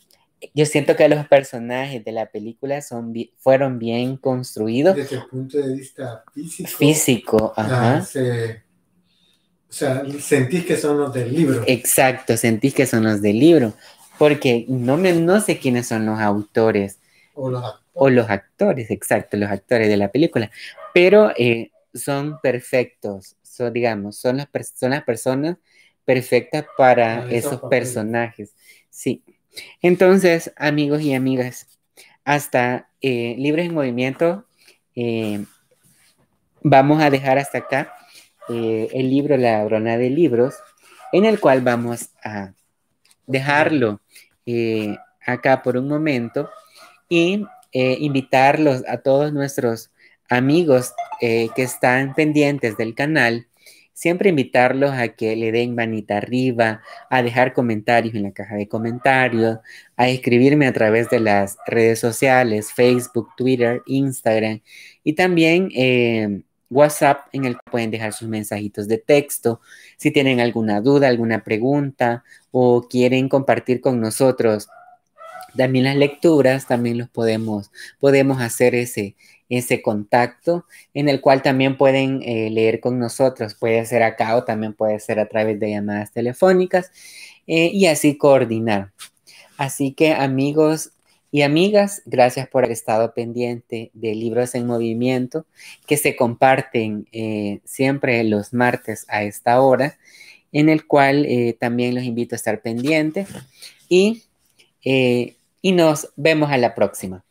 yo siento que los personajes de la película son fueron bien construidos. Desde el punto de vista físico. Físico, ah, ajá. o sea, sentís que son los del libro. Exacto, sentís que son los del libro. Porque no, me, no sé quiénes son los autores. O los actores. O los actores, exacto, los actores de la película. Pero eh, son perfectos digamos, son las, son personas perfectas para esos, personajes. Sí. Entonces, amigos y amigas, hasta eh, Libres en Movimiento, eh, vamos a dejar hasta acá eh, el libro La brona de Libros, en el cual vamos a dejarlo eh, acá por un momento y invitarlos a todos nuestros amigos que están pendientes del canal siempre invitarlos a que le den manita arriba, a dejar comentarios en la caja de comentarios, a escribirme a través de las redes sociales, Facebook, Twitter, Instagram y también... Em, WhatsApp en el que pueden dejar sus mensajitos de texto. Si tienen alguna duda, alguna pregunta o quieren compartir con nosotros también las lecturas, también los podemos, podemos hacer ese, ese contacto en el cual también pueden eh, leer con nosotros. Puede ser acá o también puede ser a través de llamadas telefónicas eh, y así coordinar. Así que amigos y amigas, gracias por haber estado pendiente de Libros en Movimiento que se comparten eh, siempre los martes a esta hora, en el cual también los invito a estar pendientes y, y nos vemos a la próxima.